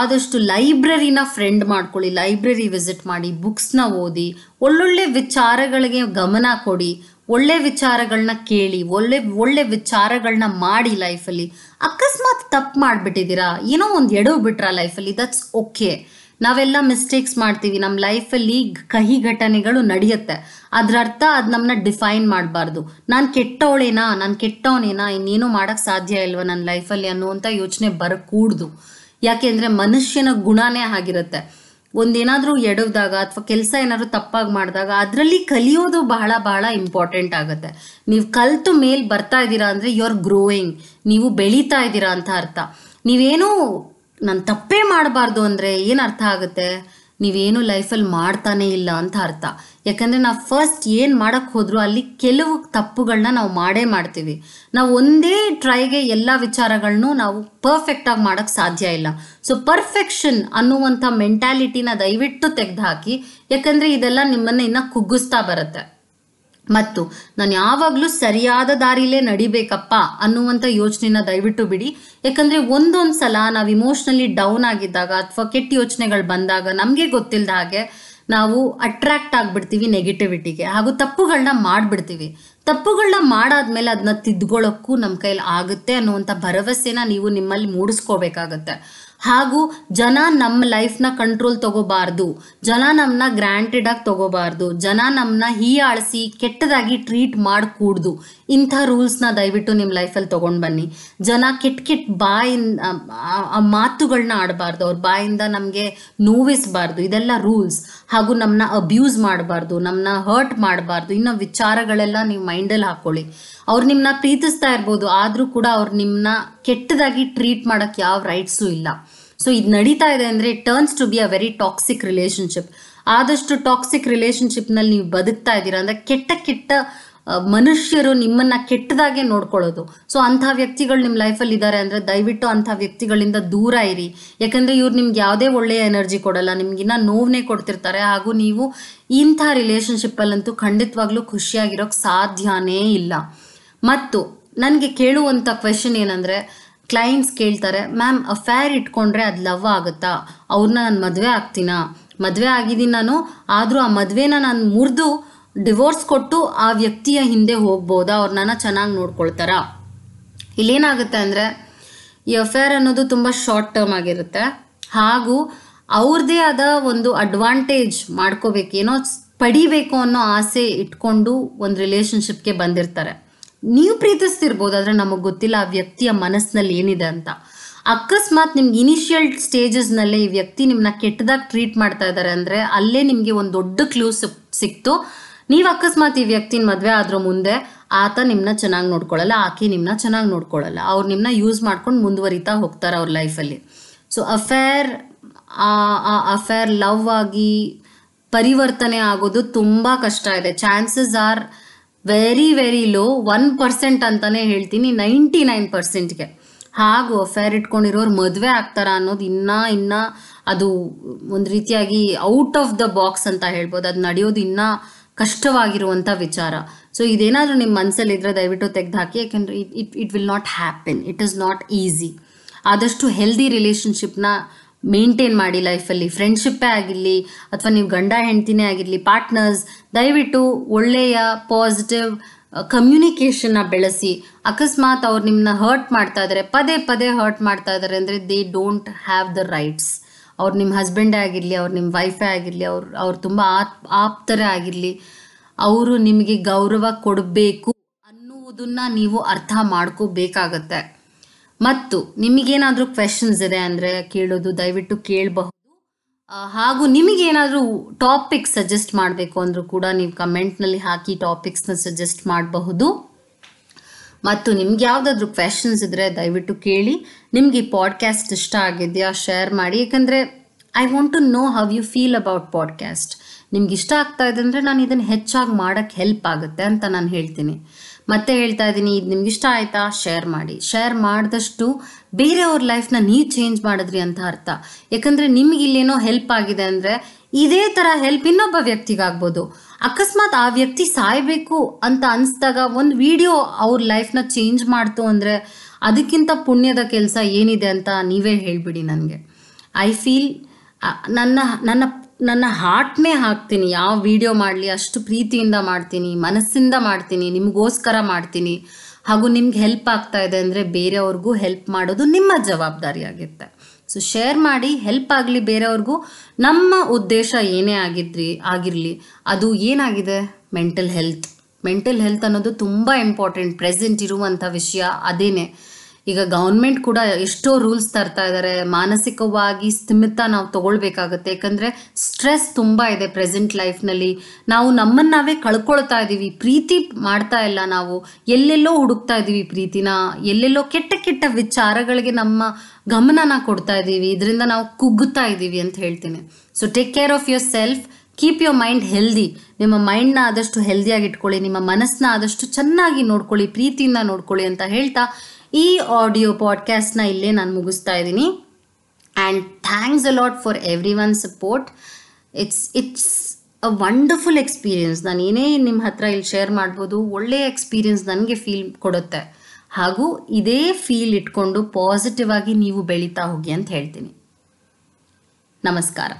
ಆದಷ್ಟು ಲೈಬ್ರರಿನ ಫ್ರೆಂಡ್ ಮಾಡ್ಕೊಳ್ಳಿ ಲೈಬ್ರರಿ ವಿಸಿಟ್ ಮಾಡಿ ಬುಕ್ಸ್ನ ಓದಿ ಒಳ್ಳೊಳ್ಳೆ ವಿಚಾರಗಳಿಗೆ ಗಮನ ಕೊಡಿ ಒಳ್ಳೆ ವಿಚಾರಗಳನ್ನ ಕೇಳಿ ಒಳ್ಳೆ ಒಳ್ಳೆ ವಿಚಾರಗಳನ್ನ ಮಾಡಿ ಲೈಫಲ್ಲಿ ಅಕಸ್ಮಾತ್ ತಪ್ಪು ಮಾಡಿಬಿಟ್ಟಿದ್ದೀರಾ ಏನೋ ಒಂದು ಎಡವು ಬಿಟ್ರಾ ಲೈಫಲ್ಲಿ ದಟ್ಸ್ ಓಕೆ ನಾವೆಲ್ಲ ಮಿಸ್ಟೇಕ್ಸ್ ಮಾಡ್ತೀವಿ ನಮ್ಮ ಲೈಫಲ್ಲಿ ಕಹಿ ಘಟನೆಗಳು ನಡೆಯುತ್ತೆ ಅದರ ಅರ್ಥ ಅದು ನಮ್ಮನ್ನ ಡಿಫೈನ್ ಮಾಡಬಾರ್ದು ನಾನು ಕೆಟ್ಟವಳೇನಾ ನಾನು ಕೆಟ್ಟವನೇನಾ ಇನ್ನೇನು ಮಾಡೋಕ್ಕೆ ಸಾಧ್ಯ ಇಲ್ವಾ ನನ್ನ ಲೈಫಲ್ಲಿ ಅನ್ನುವಂಥ ಯೋಚನೆ ಬರಕೂಡ್ದು ಯಾಕೆಂದರೆ ಮನುಷ್ಯನ ಗುಣನೇ ಆಗಿರುತ್ತೆ ಒಂದೇನಾದರೂ ಎಡವ್ದಾಗ ಅಥವಾ ಕೆಲಸ ಏನಾದರೂ ತಪ್ಪಾಗಿ ಮಾಡಿದಾಗ ಅದರಲ್ಲಿ ಕಲಿಯೋದು ಬಹಳ ಬಹಳ ಇಂಪಾರ್ಟೆಂಟ್ ಆಗುತ್ತೆ ನೀವು ಕಲಿತು ಮೇಲೆ ಬರ್ತಾ ಇದ್ದೀರಾ ಅಂದರೆ ಯು ಆರ್ ಗ್ರೋಯಿಂಗ್ ನೀವು ಬೆಳೀತಾ ಇದ್ದೀರಾ ಅಂತ ಅರ್ಥ ನೀವೇನೋ ನಾನು ತಪ್ಪೇ ಮಾಡಬಾರ್ದು ಅಂದರೆ ಏನು ಅರ್ಥ ಆಗುತ್ತೆ ನೀವೇನು ಲೈಫಲ್ಲಿ ಮಾಡ್ತಾನೇ ಇಲ್ಲ ಅಂತ ಅರ್ಥ ಯಾಕಂದರೆ ನಾವು ಫಸ್ಟ್ ಏನು ಮಾಡೋಕ್ಕೆ ಹೋದರೂ ಅಲ್ಲಿ ಕೆಲವು ತಪ್ಪುಗಳನ್ನ ನಾವು ಮಾಡೇ ಮಾಡ್ತೀವಿ ನಾವು ಒಂದೇ ಟ್ರೈಗೆ ಎಲ್ಲ ವಿಚಾರಗಳನ್ನು ನಾವು ಪರ್ಫೆಕ್ಟಾಗಿ ಮಾಡೋಕ್ಕೆ ಸಾಧ್ಯ ಇಲ್ಲ ಸೊ ಪರ್ಫೆಕ್ಷನ್ ಅನ್ನುವಂಥ ಮೆಂಟ್ಯಾಲಿಟಿನ ದಯವಿಟ್ಟು ತೆಗೆದುಹಾಕಿ ಯಾಕಂದರೆ ಇದೆಲ್ಲ ನಿಮ್ಮನ್ನು ಇನ್ನು ಕುಗ್ಗಿಸ್ತಾ ಬರುತ್ತೆ ಮತ್ತು ನಾನು ಯಾವಾಗಲೂ ಸರಿಯಾದ ದಾರಿಲೇ ನಡಿಬೇಕಪ್ಪ ಅನ್ನುವಂಥ ಯೋಚನೆನ ದಯವಿಟ್ಟು ಬಿಡಿ ಯಾಕಂದರೆ ಒಂದೊಂದು ಸಲ ನಾವು ಇಮೋಷನಲಿ ಡೌನ್ ಆಗಿದ್ದಾಗ ಅಥವಾ ಕೆಟ್ಟ ಯೋಚನೆಗಳು ಬಂದಾಗ ನಮಗೆ ಗೊತ್ತಿಲ್ಲದ ಹಾಗೆ ನಾವು ಅಟ್ರಾಕ್ಟ್ ಆಗ್ಬಿಡ್ತೀವಿ ನೆಗೆಟಿವಿಟಿಗೆ ಹಾಗೂ ತಪ್ಪುಗಳನ್ನ ಮಾಡಿಬಿಡ್ತೀವಿ ತಪ್ಪುಗಳನ್ನ ಮಾಡಾದ್ಮೇಲೆ ಅದನ್ನ ತಿದ್ಕೊಳ್ಳೋಕ್ಕೂ ನಮ್ಮ ಕೈಲಿ ಆಗುತ್ತೆ ಅನ್ನುವಂಥ ಭರವಸೆನ ನೀವು ನಿಮ್ಮಲ್ಲಿ ಮೂಡಿಸ್ಕೋಬೇಕಾಗತ್ತೆ ಹಾಗೂ ಜನ ನಮ್ಮ ಲೈಫ್ನ ಕಂಟ್ರೋಲ್ ತಗೋಬಾರ್ದು ಜನ ನಮ್ಮನ್ನ ಗ್ರ್ಯಾಂಟೆಡಾಗಿ ತಗೋಬಾರ್ದು ಜನ ನಮ್ಮನ್ನ ಹೀಯಾಳಿಸಿ ಕೆಟ್ಟದಾಗಿ ಟ್ರೀಟ್ ಮಾಡಕೂಡ್ದು ಇಂಥ ರೂಲ್ಸ್ನ ದಯವಿಟ್ಟು ನಿಮ್ಮ ಲೈಫಲ್ಲಿ ತೊಗೊಂಡು ಬನ್ನಿ ಜನ ಕೆಟ್ಟ ಕೆಟ್ಟ ಬಾಯಿಂದ ಆ ಮಾತುಗಳನ್ನ ಆಡಬಾರ್ದು ಅವ್ರ ಬಾಯಿಂದ ನಮಗೆ ನೋವಿಸಬಾರ್ದು ಇದೆಲ್ಲ ರೂಲ್ಸ್ ಹಾಗೂ ನಮ್ಮನ್ನ ಅಬ್ಯೂಸ್ ಮಾಡಬಾರ್ದು ನಮ್ಮನ್ನ ಹರ್ಟ್ ಮಾಡಬಾರ್ದು ಇನ್ನೂ ವಿಚಾರಗಳೆಲ್ಲ ನೀವು ಮೈಂಡಲ್ಲಿ ಹಾಕ್ಕೊಳ್ಳಿ ಅವ್ರು ನಿಮ್ಮನ್ನ ಪ್ರೀತಿಸ್ತಾ ಇರ್ಬೋದು ಆದ್ರೂ ಕೂಡ ಅವ್ರು ನಿಮ್ಮನ್ನ ಕೆಟ್ಟದಾಗಿ ಟ್ರೀಟ್ ಮಾಡಕ್ ಯಾವ ರೈಟ್ಸು ಇಲ್ಲ ಸೊ ಇದು ನಡೀತಾ ಇದೆ ಅಂದ್ರೆ turns to be a very toxic relationship ಆದಷ್ಟು ಟಾಕ್ಸಿಕ್ ನಲ್ಲಿ ನೀವು ಬದುಕ್ತಾ ಇದ್ದೀರಾ ಅಂದ್ರೆ ಕೆಟ್ಟ ಕೆಟ್ಟ ಮನುಷ್ಯರು ನಿಮ್ಮನ್ನ ಕೆಟ್ಟದಾಗೆ ನೋಡ್ಕೊಳ್ಳೋದು ಸೊ ಅಂಥ ವ್ಯಕ್ತಿಗಳು ನಿಮ್ಮ ಲೈಫಲ್ಲಿ ಇದ್ದಾರೆ ಅಂದ್ರೆ ದಯವಿಟ್ಟು ಅಂಥ ವ್ಯಕ್ತಿಗಳಿಂದ ದೂರ ಇರಿ ಯಾಕಂದ್ರೆ ಇವ್ರು ನಿಮ್ಗೆ ಯಾವುದೇ ಒಳ್ಳೆಯ ಎನರ್ಜಿ ಕೊಡಲ್ಲ ನಿಮ್ಗಿನ್ನ ನೋವನ್ನೇ ಕೊಡ್ತಿರ್ತಾರೆ ಹಾಗೂ ನೀವು ಇಂಥ ಅಲ್ಲಂತೂ ಖಂಡಿತವಾಗ್ಲೂ ಖುಷಿಯಾಗಿರೋಕ್ ಸಾಧ್ಯನೇ ಇಲ್ಲ ಮತ್ತು ನನಗೆ ಕೇಳುವಂಥ ಕ್ವೆಶನ್ ಏನಂದರೆ ಕ್ಲೈಂಟ್ಸ್ ಕೇಳ್ತಾರೆ ಮ್ಯಾಮ್ ಅಫೇರ್ ಇಟ್ಕೊಂಡ್ರೆ ಅದು ಲವ್ ಆಗುತ್ತಾ ಅವ್ರನ್ನ ನಾನು ಮದುವೆ ಆಗ್ತೀನಾ ಮದುವೆ ಆಗಿದ್ದೀನಿ ನಾನು ಆದರೂ ಆ ಮದುವೆನ ನಾನು ಮುರಿದು ಡಿವೋರ್ಸ್ ಕೊಟ್ಟು ಆ ವ್ಯಕ್ತಿಯ ಹಿಂದೆ ಹೋಗ್ಬೋದಾ ಅವ್ರನ್ನ ಚೆನ್ನಾಗಿ ನೋಡ್ಕೊಳ್ತಾರ ಇಲ್ಲೇನಾಗುತ್ತೆ ಅಂದರೆ ಈ ಅಫೇರ್ ಅನ್ನೋದು ತುಂಬ ಶಾರ್ಟ್ ಟರ್ಮ್ ಆಗಿರುತ್ತೆ ಹಾಗೂ ಅವ್ರದ್ದೇ ಆದ ಒಂದು ಅಡ್ವಾಂಟೇಜ್ ಮಾಡ್ಕೋಬೇಕು ಏನೋ ಪಡಿಬೇಕು ಅನ್ನೋ ಆಸೆ ಇಟ್ಕೊಂಡು ಒಂದು ರಿಲೇಶನ್ಶಿಪ್ಗೆ ಬಂದಿರ್ತಾರೆ ನೀವು ಪ್ರೀತಿಸ್ತಿರ್ಬೋದು ಆದರೆ ನಮಗೆ ಗೊತ್ತಿಲ್ಲ ಆ ವ್ಯಕ್ತಿಯ ಮನಸ್ಸಿನಲ್ಲಿ ಏನಿದೆ ಅಂತ ಅಕಸ್ಮಾತ್ ನಿಮ್ಗೆ ಇನಿಷಿಯಲ್ ಸ್ಟೇಜಸ್ನಲ್ಲೇ ಈ ವ್ಯಕ್ತಿ ನಿಮ್ಮನ್ನ ಕೆಟ್ಟದಾಗಿ ಟ್ರೀಟ್ ಮಾಡ್ತಾ ಇದ್ದಾರೆ ಅಂದರೆ ಅಲ್ಲೇ ನಿಮಗೆ ಒಂದು ದೊಡ್ಡ ಕ್ಲೂ ಸಿಕ್ತು ನೀವು ಅಕಸ್ಮಾತ್ ಈ ವ್ಯಕ್ತಿನ ಮದುವೆ ಆದ್ರ ಮುಂದೆ ಆತ ನಿಮ್ಮನ್ನ ಚೆನ್ನಾಗಿ ನೋಡ್ಕೊಳ್ಳಲ್ಲ ಆಕೆ ನಿಮ್ಮನ್ನ ಚೆನ್ನಾಗಿ ನೋಡ್ಕೊಳ್ಳಲ್ಲ ಅವ್ರು ನಿಮ್ಮನ್ನ ಯೂಸ್ ಮಾಡ್ಕೊಂಡು ಮುಂದುವರಿತಾ ಹೋಗ್ತಾರೆ ಅವ್ರ ಲೈಫಲ್ಲಿ ಸೊ ಅಫೇರ್ ಆ ಅಫೇರ್ ಲವ್ ಆಗಿ ಪರಿವರ್ತನೆ ಆಗೋದು ತುಂಬ ಕಷ್ಟ ಇದೆ chances are very very low one percent ಅಂತಲೇ ಹೇಳ್ತೀನಿ ನೈಂಟಿ ನೈನ್ ಪರ್ಸೆಂಟ್ಗೆ ಹಾಗೂ ಅಫೇರ್ ಇಟ್ಕೊಂಡಿರೋರು ಮದುವೆ ಆಗ್ತಾರಾ ಅನ್ನೋದು ಇನ್ನೂ ಇನ್ನೂ ಅದು ಒಂದು ರೀತಿಯಾಗಿ ಔಟ್ ಆಫ್ ದ ಬಾಕ್ಸ್ ಅಂತ ಹೇಳ್ಬೋದು ಅದು ನಡೆಯೋದು ಇನ್ನೂ ಕಷ್ಟವಾಗಿರುವಂಥ ವಿಚಾರ ಸೊ ಇದೇನಾದರೂ ನಿಮ್ಮ ಮನಸ್ಸಲ್ಲಿ ಇದ್ರೆ ದಯವಿಟ್ಟು ತೆಗೆದು ಹಾಕಿ ಯಾಕೆಂದರೆ it it will not happen it is not easy ಆದಷ್ಟು ಹೆಲ್ದಿ ರಿಲೇಷನ್ಶಿಪ್ನ ಮೇಂಟೈನ್ ಮಾಡಿ ಲೈಫಲ್ಲಿ ಫ್ರೆಂಡ್ಶಿಪ್ಪೇ ಆಗಿರಲಿ ಅಥವಾ ನೀವು ಗಂಡ ಹೆಂಡ್ತಿನೇ ಆಗಿರಲಿ ಪಾರ್ಟ್ನರ್ಸ್ ದಯವಿಟ್ಟು ಒಳ್ಳೆಯ ಪಾಸಿಟಿವ್ ಕಮ್ಯುನಿಕೇಷನ್ನ ಬೆಳೆಸಿ ಅಕಸ್ಮಾತ್ ಅವ್ರು ನಿಮ್ಮನ್ನ ಹರ್ಟ್ ಮಾಡ್ತಾ ಇದ್ದಾರೆ ಪದೇ ಪದೇ ಹರ್ಟ್ ಮಾಡ್ತಾ ಇದ್ದಾರೆ ಅಂದರೆ they don't have the rights ಅವ್ರು ನಿಮ್ಮ ಹಸ್ಬೆಂಡೇ ಆಗಿರಲಿ ಅವ್ರು ನಿಮ್ಮ ವೈಫೇ ಆಗಿರಲಿ ಅವ್ರು ಅವ್ರು ತುಂಬ ಆಪ್ ಆಪ್ತರೇ ಆಗಿರಲಿ ಅವರು ನಿಮಗೆ ಗೌರವ ಕೊಡಬೇಕು ಅನ್ನುವುದನ್ನು ನೀವು ಅರ್ಥ ಮಾಡ್ಕೋಬೇಕಾಗತ್ತೆ ಮತ್ತು ನಿಮಗೇನಾದರೂ ಕ್ವೆಶನ್ಸ್ ಇದೆ ಅಂದರೆ ಕೇಳೋದು ದಯವಿಟ್ಟು ಕೇಳಬಹುದು ಹಾಗೂ ನಿಮಗೇನಾದರೂ ಟಾಪಿಕ್ ಸಜೆಸ್ಟ್ ಮಾಡಬೇಕು ಅಂದರೂ ಕೂಡ ನೀವು ಕಮೆಂಟ್ನಲ್ಲಿ ಹಾಕಿ ಟಾಪಿಕ್ಸ್ನ ಸಜೆಸ್ಟ್ ಮಾಡಬಹುದು ಮತ್ತು ನಿಮ್ಗೆ ಯಾವುದಾದ್ರೂ ಕ್ವೆಶನ್ಸ್ ಇದ್ದರೆ ದಯವಿಟ್ಟು ಕೇಳಿ ನಿಮ್ಗೆ ಈ ಪಾಡ್ಕಾಸ್ಟ್ ಇಷ್ಟ ಆಗಿದೆಯಾ ಶೇರ್ ಮಾಡಿ ಯಾಕಂದ್ರೆ I want to know how you feel about podcast ನಿಮ್ಗೆ ಇಷ್ಟ ಆಗ್ತಾ ಇದೆ ಅಂದರೆ ನಾನು ಇದನ್ನು ಹೆಚ್ಚಾಗಿ ಮಾಡೋಕ್ಕೆ ಹೆಲ್ಪ್ ಆಗುತ್ತೆ ಅಂತ ನಾನು ಹೇಳ್ತೀನಿ ಮತ್ತೆ ಹೇಳ್ತಾ ಇದ್ದೀನಿ ಇದು ನಿಮ್ಗೆ ಇಷ್ಟ ಆಯಿತಾ ಶೇರ್ ಮಾಡಿ ಶೇರ್ ಮಾಡಿದಷ್ಟು ಬೇರೆಯವ್ರ ಲೈಫ್ನ ನೀವು ಚೇಂಜ್ ಮಾಡಿದ್ರಿ ಅಂತ ಅರ್ಥ ಯಾಕಂದರೆ ನಿಮ್ಗೆ ಇಲ್ಲೇನೋ ಹೆಲ್ಪ್ ಆಗಿದೆ ಅಂದರೆ ಇದೇ ಥರ ಹೆಲ್ಪ್ ಇನ್ನೊಬ್ಬ ವ್ಯಕ್ತಿಗಾಗ್ಬೋದು ಅಕಸ್ಮಾತ್ ಆ ವ್ಯಕ್ತಿ ಸಾಯ್ಬೇಕು ಅಂತ ಅನ್ಸ್ದಾಗ ಒಂದು ವಿಡಿಯೋ ಅವ್ರ ಲೈಫ್ನ ಚೇಂಜ್ ಮಾಡ್ತು ಅಂದರೆ ಅದಕ್ಕಿಂತ ಪುಣ್ಯದ ಕೆಲಸ ಏನಿದೆ ಅಂತ ನೀವೇ ಹೇಳಿಬಿಡಿ ನನಗೆ ಐ ಫೀಲ್ ನನ್ನ ನನ್ನ ನನ್ನ ಹಾರ್ಟ್ನೇ ಹಾಕ್ತೀನಿ ಯಾವ ವಿಡಿಯೋ ಮಾಡಲಿ ಅಷ್ಟು ಪ್ರೀತಿಯಿಂದ ಮಾಡ್ತೀನಿ ಮನಸ್ಸಿಂದ ಮಾಡ್ತೀನಿ ನಿಮಗೋಸ್ಕರ ಮಾಡ್ತೀನಿ ಹಾಗೂ ನಿಮ್ಗೆ ಹೆಲ್ಪ್ ಆಗ್ತಾ ಇದೆ ಅಂದರೆ ಬೇರೆಯವ್ರಿಗೂ ಹೆಲ್ಪ್ ಮಾಡೋದು ನಿಮ್ಮ ಜವಾಬ್ದಾರಿ ಜವಾಬ್ದಾರಿಯಾಗಿರುತ್ತೆ ಸೊ ಶೇರ್ ಮಾಡಿ ಹೆಲ್ಪ್ ಆಗಲಿ ಬೇರೆಯವ್ರಿಗೂ ನಮ್ಮ ಉದ್ದೇಶ ಏನೇ ಆಗಿದ್ರಿ ಆಗಿರಲಿ ಅದು ಏನಾಗಿದೆ ಮೆಂಟಲ್ ಹೆಲ್ತ್ ಮೆಂಟಲ್ ಹೆಲ್ತ್ ಅನ್ನೋದು ತುಂಬ ಇಂಪಾರ್ಟೆಂಟ್ ಪ್ರೆಸೆಂಟ್ ಇರುವಂಥ ವಿಷಯ ಅದೇನೇ ಈಗ ಗೌರ್ಮೆಂಟ್ ಕೂಡ ಎಷ್ಟೋ ರೂಲ್ಸ್ ತರ್ತಾ ಇದ್ದಾರೆ ಮಾನಸಿಕವಾಗಿ ಸ್ಥಿಮಿತ ನಾವು ತಗೊಳ್ಬೇಕಾಗುತ್ತೆ ಯಾಕಂದ್ರೆ ಸ್ಟ್ರೆಸ್ ತುಂಬಾ ಇದೆ ಪ್ರೆಸೆಂಟ್ ಲೈಫ್ನಲ್ಲಿ ನಾವು ನಮ್ಮನ್ನಾವೇ ಕಳ್ಕೊಳ್ತಾ ಇದ್ದೀವಿ ಪ್ರೀತಿ ಮಾಡ್ತಾ ಇಲ್ಲ ನಾವು ಎಲ್ಲೆಲ್ಲೋ ಹುಡುಕ್ತಾ ಇದ್ದೀವಿ ಪ್ರೀತಿನ ಎಲ್ಲೆಲ್ಲೋ ಕೆಟ್ಟ ಕೆಟ್ಟ ವಿಚಾರಗಳಿಗೆ ನಮ್ಮ ಗಮನನ ಕೊಡ್ತಾ ಇದ್ದೀವಿ ಇದರಿಂದ ನಾವು ಕುಗ್ಗುತ್ತಾ ಇದ್ದೀವಿ ಅಂತ ಹೇಳ್ತೀನಿ so take care of your self keep your mind healthy ನಿಮ್ಮ ಮೈಂಡ್ನ ಆದಷ್ಟು ಹೆಲ್ದಿಯಾಗಿ ಇಟ್ಕೊಳ್ಳಿ ನಿಮ್ಮ ಮನಸ್ಸನ್ನ ಆದಷ್ಟು ಚೆನ್ನಾಗಿ ನೋಡ್ಕೊಳ್ಳಿ ಪ್ರೀತಿಯಿಂದ ನೋಡ್ಕೊಳ್ಳಿ ಅಂತ ಹೇಳ್ತಾ ಈ ಆಡಿಯೋ ಪಾಡ್ಕಾಸ್ಟ್ನ ಇಲ್ಲೇ ನಾನು ಮುಗಿಸ್ತಾ ಇದ್ದೀನಿ and thanks a lot for everyone support it's it's a wonderful experience ನಾನು ಏನೇ ನಿಮ್ಮ ಹತ್ರ ಇಲ್ಲಿ ಶೇರ್ ಮಾಡ್ಬೋದು ಒಳ್ಳೆಯ ಎಕ್ಸ್ಪೀರಿಯನ್ಸ್ ನನಗೆ ಫೀಲ್ ಕೊಡುತ್ತೆ ಹಾಗೂ ಇದೇ ಫೀಲ್ ಇಟ್ಕೊಂಡು ಪಾಸಿಟಿವ್ ಆಗಿ ನೀವು ಬೆಳೀತಾ ಹೋಗಿ ಅಂತ ಹೇಳ್ತೀನಿ ನಮಸ್ಕಾರ